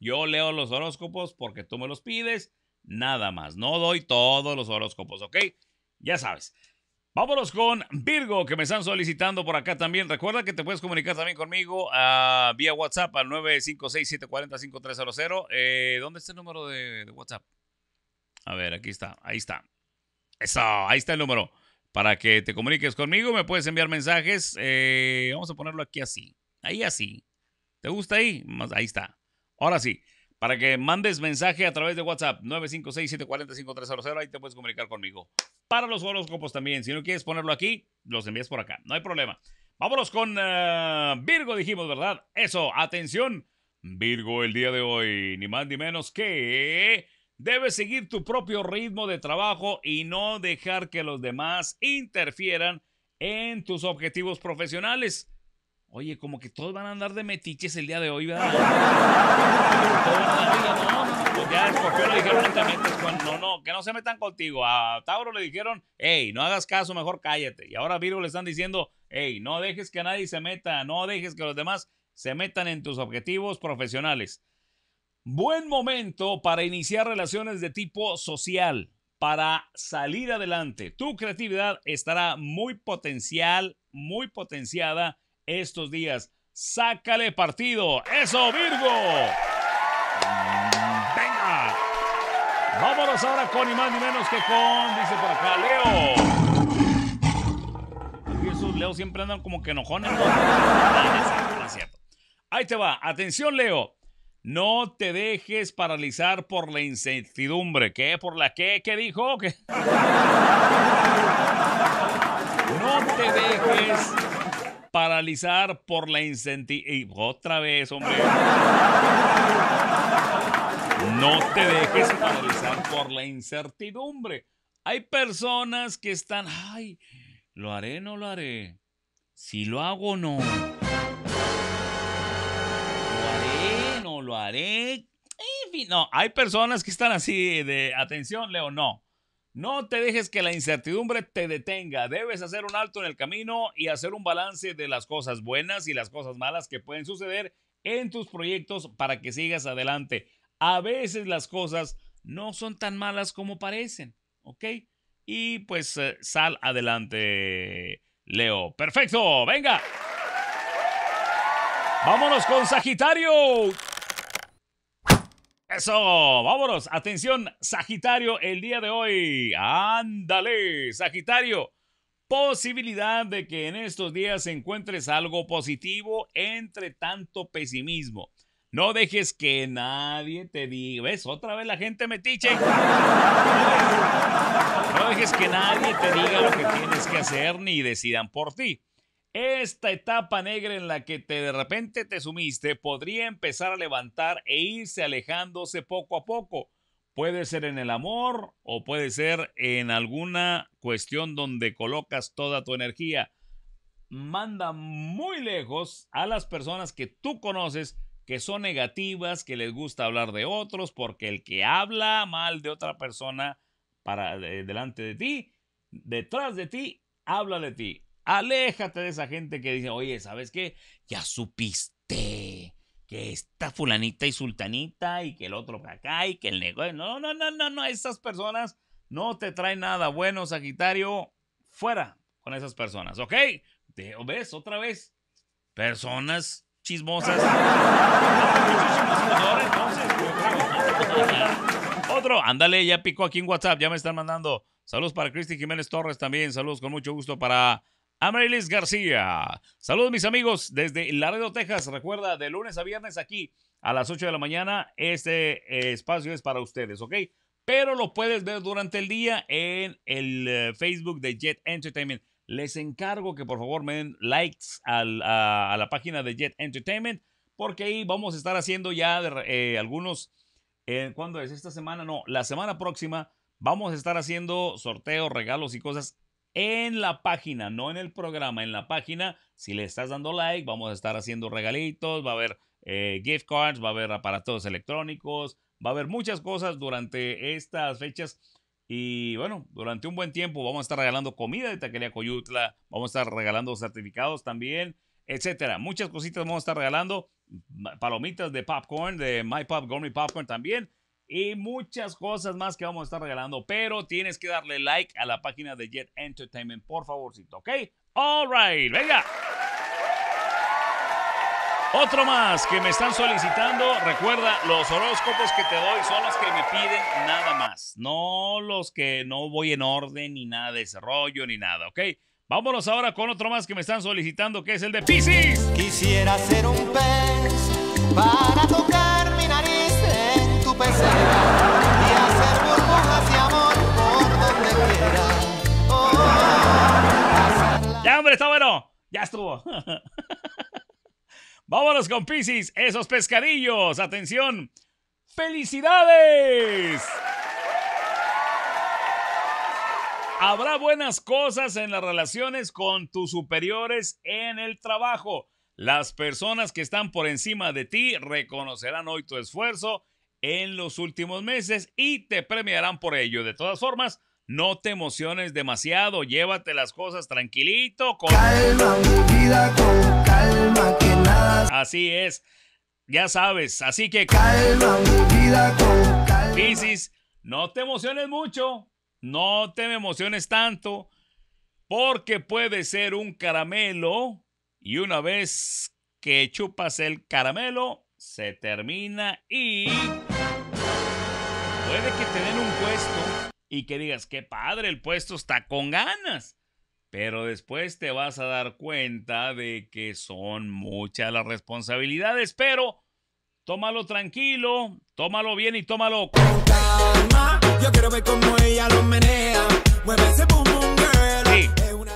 Speaker 1: Yo leo los horóscopos porque tú me los pides. Nada más. No doy todos los horóscopos, ¿ok? Ya sabes. Vámonos con Virgo, que me están solicitando por acá también. Recuerda que te puedes comunicar también conmigo ah, vía WhatsApp al 956-740-5300. Eh, ¿Dónde está el número de, WhatsApp? A ver, aquí está. Ahí está. Eso, ahí está el número. Para que te comuniques conmigo, me puedes enviar mensajes. Eh, vamos a ponerlo aquí así. Ahí así. ¿Te gusta ahí? Ahí está. Ahora sí, para que mandes mensaje a través de WhatsApp 956 740 ahí te puedes comunicar conmigo. Para los horóscopos también, si no quieres ponerlo aquí, los envías por acá, no hay problema. Vámonos con ah, Virgo, dijimos, ¿verdad? Eso, atención, Virgo, el día de hoy, ni más ni menos que debes seguir tu propio ritmo de trabajo y no dejar que los demás interfieran en tus objetivos profesionales. Oye, como que todos van a andar de metiches el día de hoy, ¿verdad? no, ya le dijeron, no Juan. No, no, que no se metan contigo. A Tauro le dijeron, hey, no hagas caso, mejor cállate. Y ahora Virgo le están diciendo, hey, no dejes que nadie se meta, no dejes que los demás se metan en tus objetivos profesionales. Buen momento para iniciar relaciones de tipo social, para salir adelante. Tu creatividad estará muy potencial, muy potenciada estos días. Sácale partido. Eso, Virgo. Venga. Vámonos ahora con ni más ni menos que con, dice por acá, Leo. Y esos Leo siempre andan como que enojones. No, ah, Ahí te va. Atención, Leo. No te dejes paralizar por la incertidumbre. ¿Qué? ¿Por la qué? ¿Qué dijo? No te dejes paralizar por la y Otra vez, hombre. No te dejes paralizar por la incertidumbre. Hay personas que están, ay, ¿lo haré no lo haré? Si lo hago no. ¿Lo haré? ¿No lo haré? En fin, no, hay personas que están así de, atención, Leo, no. No te dejes que la incertidumbre te detenga. Debes hacer un alto en el camino y hacer un balance de las cosas buenas y las cosas malas que pueden suceder en tus proyectos para que sigas adelante. A veces las cosas no son tan malas como parecen, ¿ok? Y pues eh, sal adelante, Leo. Perfecto, venga. Vámonos con Sagitario. Eso, vámonos. Atención, Sagitario, el día de hoy. Ándale, Sagitario. Posibilidad de que en estos días encuentres algo positivo entre tanto pesimismo. No dejes que nadie te diga. ¿Ves? Otra vez la gente metiche. No dejes que nadie te diga lo que tienes que hacer ni decidan por ti. Esta etapa negra en la que te, de repente te sumiste podría empezar a levantar e irse alejándose poco a poco. Puede ser en el amor o puede ser en alguna cuestión donde colocas toda tu energía. Manda muy lejos a las personas que tú conoces que son negativas, que les gusta hablar de otros, porque el que habla mal de otra persona para delante de ti, detrás de ti, habla de ti. Aléjate de esa gente que dice, oye, ¿sabes qué? Ya supiste que está fulanita y sultanita y que el otro acá y que el negocio. No, no, no, no, no. Esas personas no te traen nada bueno, Sagitario. Fuera con esas personas, ¿ok? ¿Te ¿Ves? Otra vez. Personas chismosas. Otro, ándale, ya picó aquí en WhatsApp, ya me están mandando. Saludos para Cristi Jiménez Torres también. Saludos con mucho gusto para Amarilis García. Saludos mis amigos desde Laredo, Texas. Recuerda, de lunes a viernes aquí a las 8 de la mañana, este eh, espacio es para ustedes, ¿ok? Pero lo puedes ver durante el día en el eh, Facebook de Jet Entertainment. Les encargo que por favor me den likes a, la página de Jet Entertainment porque ahí vamos a estar haciendo ya eh, algunos... Eh, ¿Cuándo es? ¿Esta semana? No, la semana próxima vamos a estar haciendo sorteos, regalos y cosas en la página, no en el programa, en la página. Si le estás dando like, vamos a estar haciendo regalitos, va a haber eh, gift cards, va a haber aparatos electrónicos, va a haber muchas cosas durante estas fechas. Y bueno, durante un buen tiempo vamos a estar regalando comida de Taquería Coyutla, vamos a estar regalando certificados también, etcétera. Muchas cositas vamos a estar regalando, palomitas de popcorn, de My Pop Gourmet Popcorn también y muchas cosas más que vamos a estar regalando. Pero tienes que darle like a la página de Jet Entertainment, por favorcito, ¿ok? All right, venga. Otro más que me están solicitando. Recuerda, los horóscopos que te doy son los que me piden nada más. No los que no voy en orden ni nada de desarrollo ni nada, ¿ok? Vámonos ahora con otro más que me están solicitando, que es el de Piscis Quisiera ser un pez para está bueno. Ya estuvo. Vámonos con Piscis, esos pescadillos. Atención. ¡Felicidades! Habrá buenas cosas en las relaciones con tus superiores en el trabajo. Las personas que están por encima de ti reconocerán hoy tu esfuerzo en los últimos meses y te premiarán por ello. De todas formas, no te emociones demasiado, llévate las cosas tranquilito. Con... Calma, con calma, que nada. Así es, ya sabes, así que. Calma, vida, con calma. Piscis, no te emociones mucho, no te emociones tanto, porque puede ser un caramelo y una vez que chupas el caramelo, se termina y. Puede que te un puesto y que digas, qué padre, el puesto está con ganas. Pero después te vas a dar cuenta de que son muchas las responsabilidades, pero tómalo tranquilo, tómalo bien y tómalo con calma. Yo quiero ver cómo ella lo menea.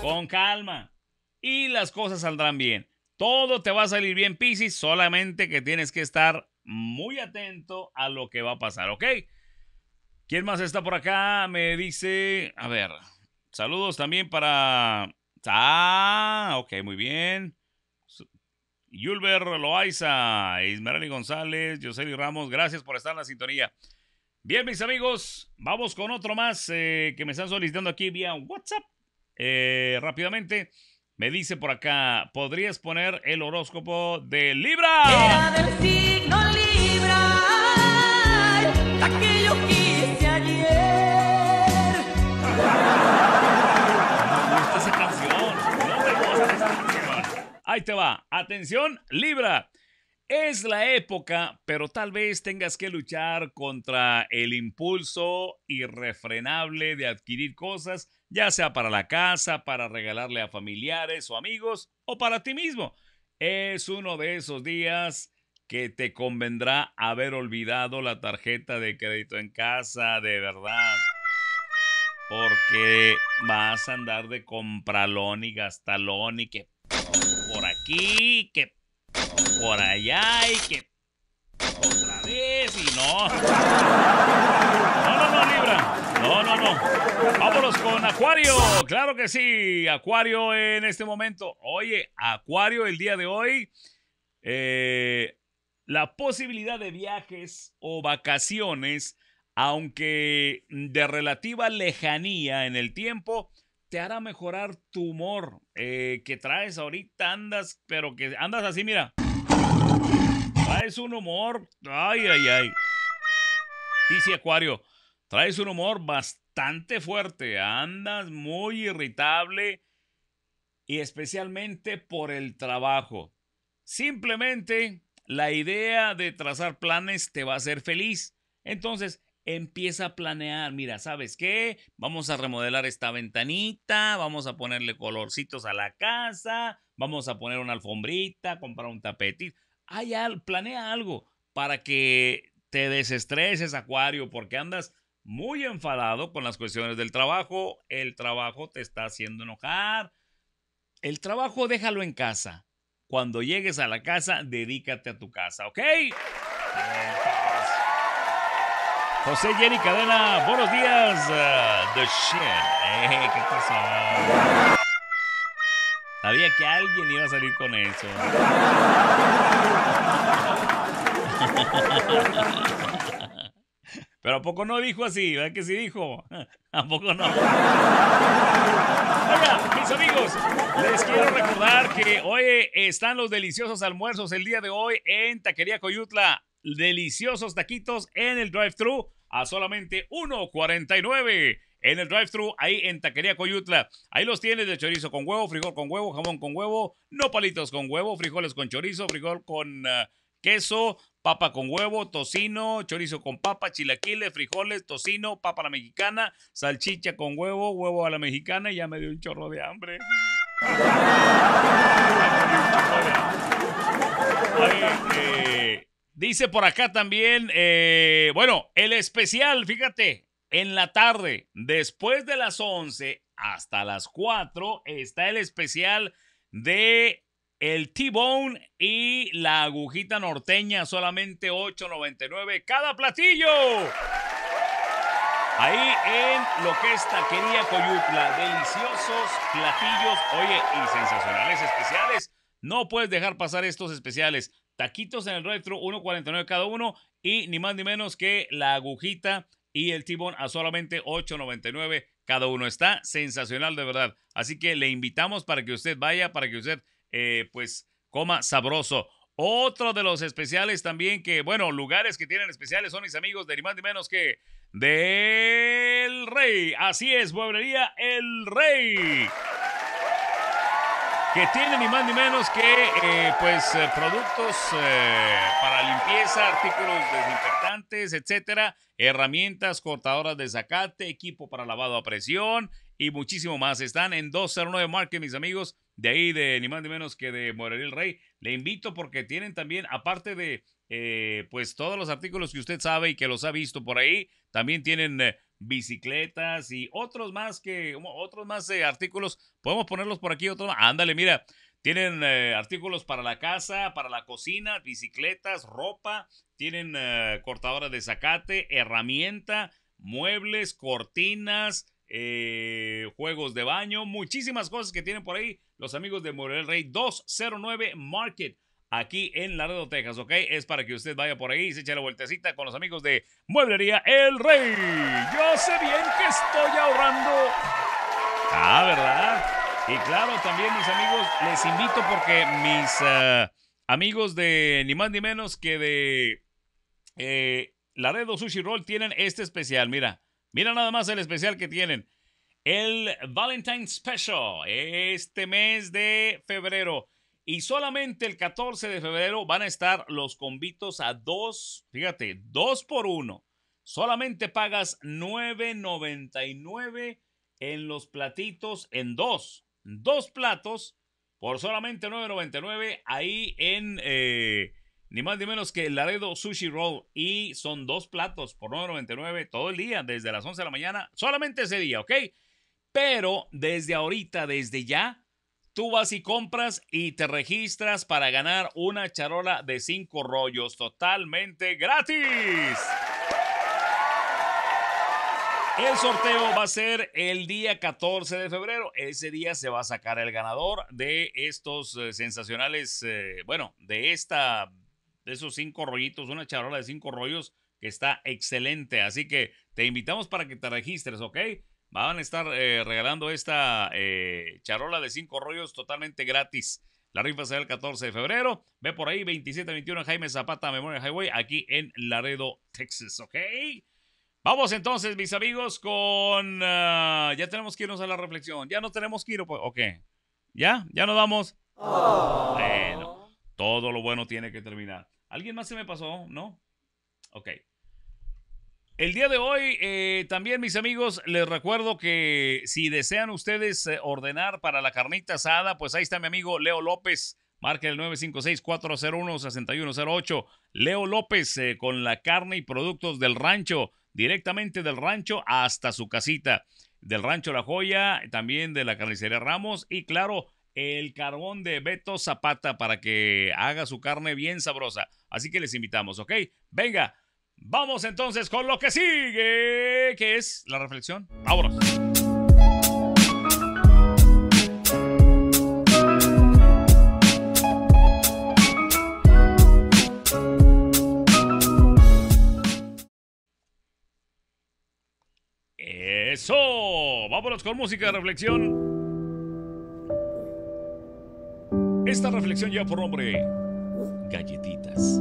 Speaker 1: con calma. Y las cosas saldrán bien. Todo te va a salir bien, Piscis, solamente que tienes que estar muy atento a lo que va a pasar, ¿ok? ¿Quién más está por acá? Me dice, a ver, saludos también para... Ah, ok, muy bien. Yulber Loaiza, Ismerali González, Yoseli Ramos, gracias por estar en la sintonía. Bien, mis amigos, vamos con otro más eh, que me están solicitando aquí vía WhatsApp. Eh, rápidamente, me dice por acá, ¿podrías poner el horóscopo de Libra? va. Atención, Libra. Es la época, pero tal vez tengas que luchar contra el impulso irrefrenable de adquirir cosas, ya sea para la casa, para regalarle a familiares o amigos o para ti mismo. Es uno de esos días que te convendrá haber olvidado la tarjeta de crédito en casa, de verdad. Porque vas a andar de compralón y gastalón y que por aquí, que por allá y que otra vez y no. No, no, no, Libra. No, no, no. Vámonos con Acuario. Claro que sí, Acuario en este momento. Oye, Acuario el día de hoy. Eh, la posibilidad de viajes o vacaciones, aunque de relativa lejanía en el tiempo, te hará mejorar tu humor eh, que traes ahorita, andas, pero que andas así, mira. Traes un humor, ay, ay, ay. Dice Acuario, traes un humor bastante fuerte, andas muy irritable y especialmente por el trabajo. Simplemente la idea de trazar planes te va a hacer feliz. Entonces, empieza a planear, mira, ¿sabes qué? Vamos a remodelar esta ventanita, vamos a ponerle colorcitos a la casa, vamos a poner una alfombrita, comprar un tapetito. Hay al, planea algo para que te desestreses, Acuario, porque andas muy enfadado con las cuestiones del trabajo, el trabajo te está haciendo enojar. El trabajo déjalo en casa. Cuando llegues a la casa, dedícate a tu casa, ¿ok? José Jenny Cadena, buenos días. Eh, the shit, eh, ¿Qué pasó? Sabía que alguien iba a salir con eso. Pero ¿a poco no dijo así? ¿Verdad que sí dijo? ¿A poco no? Oiga, mis amigos, les quiero recordar que hoy están los deliciosos almuerzos el día de hoy en Taquería Coyutla deliciosos taquitos en el drive-thru a solamente 1.49 en el drive-thru ahí en Taquería Coyutla. Ahí los tienes de chorizo con huevo, frijol con huevo, jamón con huevo, no palitos con huevo, frijoles con chorizo, frijol con ah, queso, papa con huevo, tocino, chorizo con papa, chilaquiles, frijoles, tocino, papa a la mexicana, salchicha con huevo, huevo a la mexicana y ya me dio un chorro de hambre. eh. Dice por acá también, eh, bueno, el especial, fíjate, en la tarde, después de las 11 hasta las 4, está el especial de el T-Bone y la agujita norteña, solamente 8.99 cada platillo. Ahí en lo que es Taquería Coyutla, deliciosos platillos, oye, y sensacionales especiales. No puedes dejar pasar estos especiales. Taquitos en el retro, 1.49 cada uno. Y ni más ni menos que la agujita y el tibón a solamente 8.99 cada uno. Está sensacional, de verdad. Así que le invitamos para que usted vaya, para que usted, eh, pues, coma sabroso. Otro de los especiales también que, bueno, lugares que tienen especiales son mis amigos de ni más ni menos que del Rey. Así es, mueblería El Rey que tiene ni más ni menos que eh, pues eh, productos eh, para limpieza, artículos desinfectantes, etcétera, herramientas, cortadoras de zacate, equipo para lavado a presión y muchísimo más. Están en 209 Market, mis amigos, de ahí de ni más ni menos que de Morelia el Rey. Le invito porque tienen también, aparte de pues todos los artículos que usted sabe y que los ha visto por ahí, también tienen bicicletas y otros más que otros más eh, artículos. Podemos ponerlos por aquí, otro Ándale, mira. Tienen eh, artículos para la casa, para la cocina, bicicletas, ropa, tienen eh, cortadora de zacate, herramienta, muebles, cortinas, juegos de baño, muchísimas cosas que tienen por ahí los amigos de Morel Rey 209 Market aquí en Laredo, Texas, ¿ok? Es para que usted vaya por ahí y se eche la vueltecita con los amigos de Mueblería El Rey. Yo sé bien que estoy ahorrando. Ah, ¿verdad? Y claro, también mis amigos, les invito porque mis eh, amigos de ni más ni menos que de eh, Laredo Sushi Roll tienen este especial. Mira, mira nada más el especial que tienen. El Valentine Special, este mes de febrero. Y solamente el 14 de febrero van a estar los convitos a dos, fíjate, dos por uno. Solamente pagas 9.99 en los platitos en dos. Dos platos por solamente 9.99 ahí en eh, ni más ni menos que Laredo Sushi Roll. Y son dos platos por 9.99 todo el día, desde las 11 de la mañana, solamente ese día, ¿ok? Pero desde ahorita, desde ya, Tú vas y compras y te registras para ganar una charola de cinco rollos totalmente gratis. El sorteo va a ser el día 14 de febrero. Ese día se va a sacar el ganador de estos eh, sensacionales, eh, bueno, de esta, de esos cinco rollitos, una charola de cinco rollos que está excelente. Así que te invitamos para que te registres, ¿ok? Van a estar eh, regalando esta eh, charola de cinco rollos totalmente gratis. La rifa será el 14 de febrero. Ve por ahí, 2721 Jaime Zapata, Memoria Highway, aquí en Laredo, Texas, ¿ok? Vamos entonces, mis amigos, con... Ah, ya tenemos que irnos a la reflexión. Ya no tenemos que ir, ¿o ¿Ya? ¿Ya nos vamos? Oh. Bueno, todo lo bueno tiene que terminar. ¿Alguien más se me pasó? ¿No? Ok. El día de hoy, eh, también mis amigos, les recuerdo que si desean ustedes eh, ordenar para la carnita asada, pues ahí está mi amigo Leo López. Marca el 956-401-6108. Leo López eh, con la carne y productos del rancho, directamente del rancho hasta su casita. Del rancho La Joya, también de la carnicería Ramos y claro, el carbón de Beto Zapata para que haga su carne bien sabrosa. Así que les invitamos, ¿ok? Venga. Vamos entonces con lo que sigue, que es la reflexión. ¡Vámonos! Eso. Vámonos con música de reflexión. Esta reflexión lleva por nombre galletitas.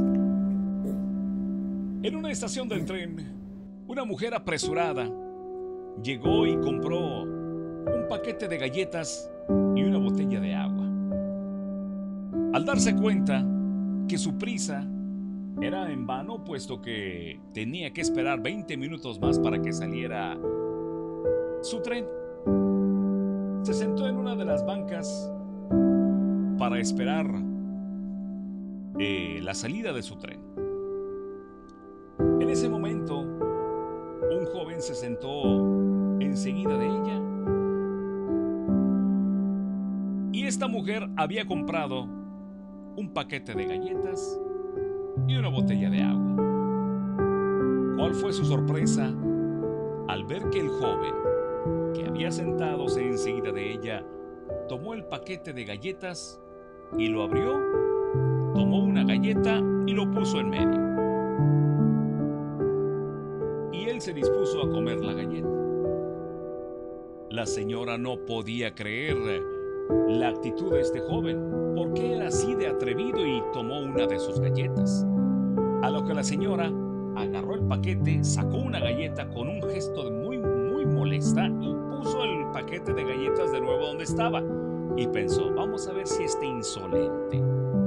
Speaker 1: En una estación del tren, una mujer apresurada llegó y compró un paquete de galletas y una botella de agua. Al darse cuenta que su prisa era en vano, puesto que tenía que esperar 20 minutos más para que saliera su tren, se sentó en una de las bancas para esperar eh, la salida de su tren. En ese momento, un joven se sentó enseguida de ella y esta mujer había comprado un paquete de galletas y una botella de agua. ¿Cuál fue su sorpresa al ver que el joven que había sentado enseguida de ella tomó el paquete de galletas y lo abrió, tomó una galleta y lo puso en medio? se dispuso a comer la galleta. La señora no podía creer eh, la actitud de este joven, porque era así de atrevido y tomó una de sus galletas. A lo que la señora agarró el paquete, sacó una galleta con un gesto muy, muy molesta y puso el paquete de galletas de nuevo donde estaba. Y pensó, vamos a ver si este insolente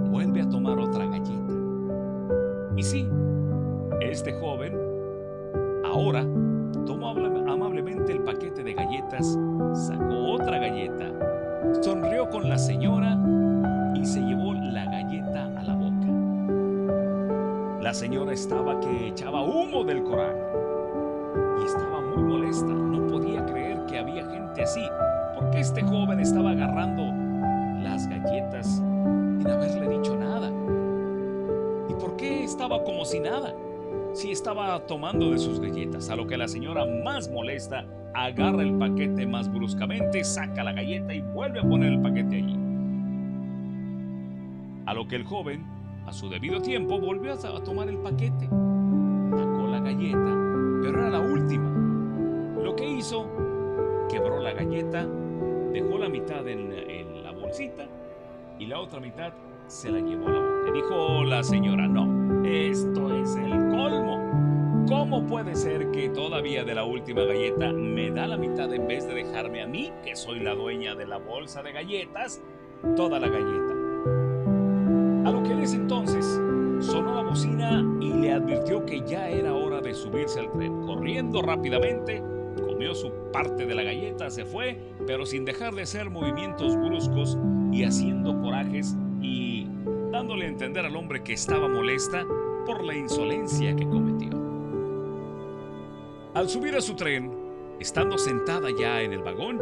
Speaker 1: vuelve a tomar otra galleta. Y sí, este joven Ahora, tomó amablemente el paquete de galletas, sacó otra galleta, sonrió con la señora y se llevó la galleta a la boca. La señora estaba que echaba humo del coraje y estaba muy molesta. No podía creer que había gente así, porque este joven estaba agarrando las galletas sin haberle dicho nada. ¿Y por qué estaba como si nada? estaba tomando de sus galletas, a lo que la señora más molesta agarra el paquete más bruscamente, saca la galleta y vuelve a poner el paquete allí. A lo que el joven, a su debido tiempo, volvió a tomar el paquete, sacó la galleta, pero era la última. Lo que hizo, quebró la galleta, dejó la mitad en, en la bolsita y la otra mitad se la llevó a la boca. Dijo la señora, no, esto es el ¿Cómo puede ser que todavía de la última galleta me da la mitad en vez de dejarme a mí, que soy la dueña de la bolsa de galletas, toda la galleta? A lo que en ese entonces sonó la bocina y le advirtió que ya era hora de subirse al tren. Corriendo rápidamente, comió su parte de la galleta, se fue, pero sin dejar de hacer movimientos bruscos y haciendo corajes y dándole a entender al hombre que estaba molesta por la insolencia que cometió. Al subir a su tren, estando sentada ya en el vagón,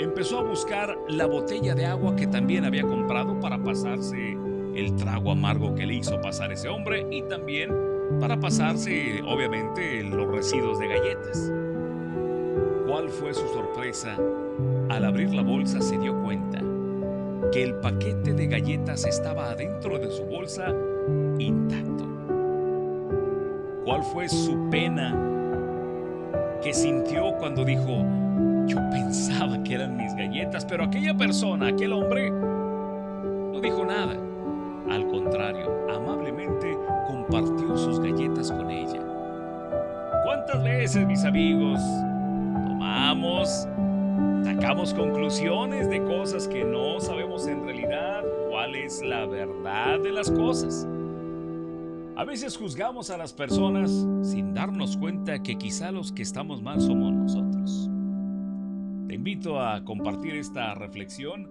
Speaker 1: empezó a buscar la botella de agua que también había comprado para pasarse el trago amargo que le hizo pasar ese hombre y también para pasarse, obviamente, los residuos de galletas. ¿Cuál fue su sorpresa? Al abrir la bolsa se dio cuenta que el paquete de galletas estaba adentro de su bolsa intacto? ¿Cuál fue su pena que sintió cuando dijo, yo pensaba que eran mis galletas, pero aquella persona, aquel hombre, no dijo nada? Al contrario, amablemente compartió sus galletas con ella. ¿Cuántas veces, mis amigos, tomamos, sacamos conclusiones de cosas que no sabemos en realidad cuál es la verdad de las cosas? A veces juzgamos a las personas sin darnos cuenta que quizá los que estamos mal somos nosotros. Te invito a compartir esta reflexión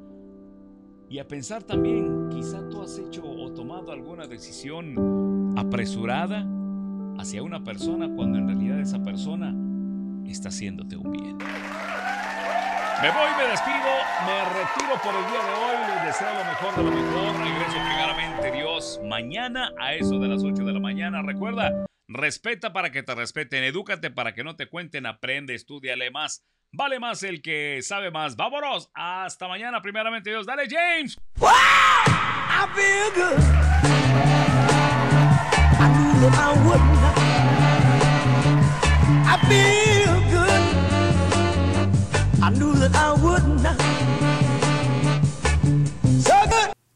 Speaker 1: y a pensar también, quizá tú has hecho o tomado alguna decisión apresurada hacia una persona cuando en realidad esa persona está haciéndote un bien. Me voy, me despido, me retiro por el día de hoy, les deseo lo mejor de lo mejor, regreso primeramente Dios mañana a eso de las 8 de la mañana. Recuerda, respeta para que te respeten, edúcate para que no te cuenten, aprende, estudiale más. Vale más el que sabe más. Vámonos. Hasta mañana, primeramente Dios. Dale, James.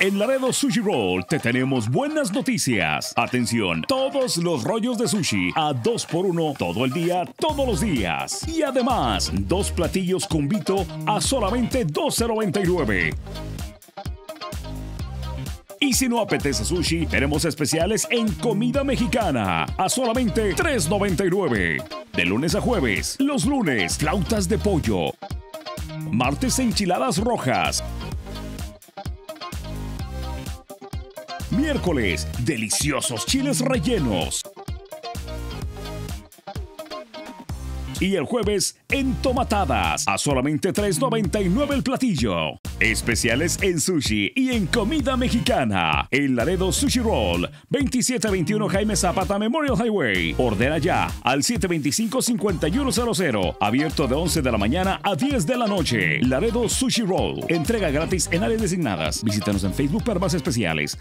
Speaker 1: En Laredo Sushi Roll te tenemos buenas noticias. Atención, todos los rollos de sushi a 2x1 todo el día, todos los días. Y además, dos platillos con Vito a solamente 12.99. Y si no apetece sushi, tenemos especiales en comida mexicana a solamente $3.99. De lunes a jueves, los lunes, flautas de pollo. Martes enchiladas rojas. miércoles, deliciosos chiles rellenos. Y el jueves, en tomatadas a solamente $3.99 el platillo. Especiales en sushi y en comida mexicana. En Laredo Sushi Roll, 2721 Jaime Zapata Memorial Highway. Ordena ya al 725-5100. Abierto de 11 de la mañana a 10 de la noche. Laredo Sushi Roll. Entrega gratis en áreas designadas. Visítanos en Facebook para más especiales.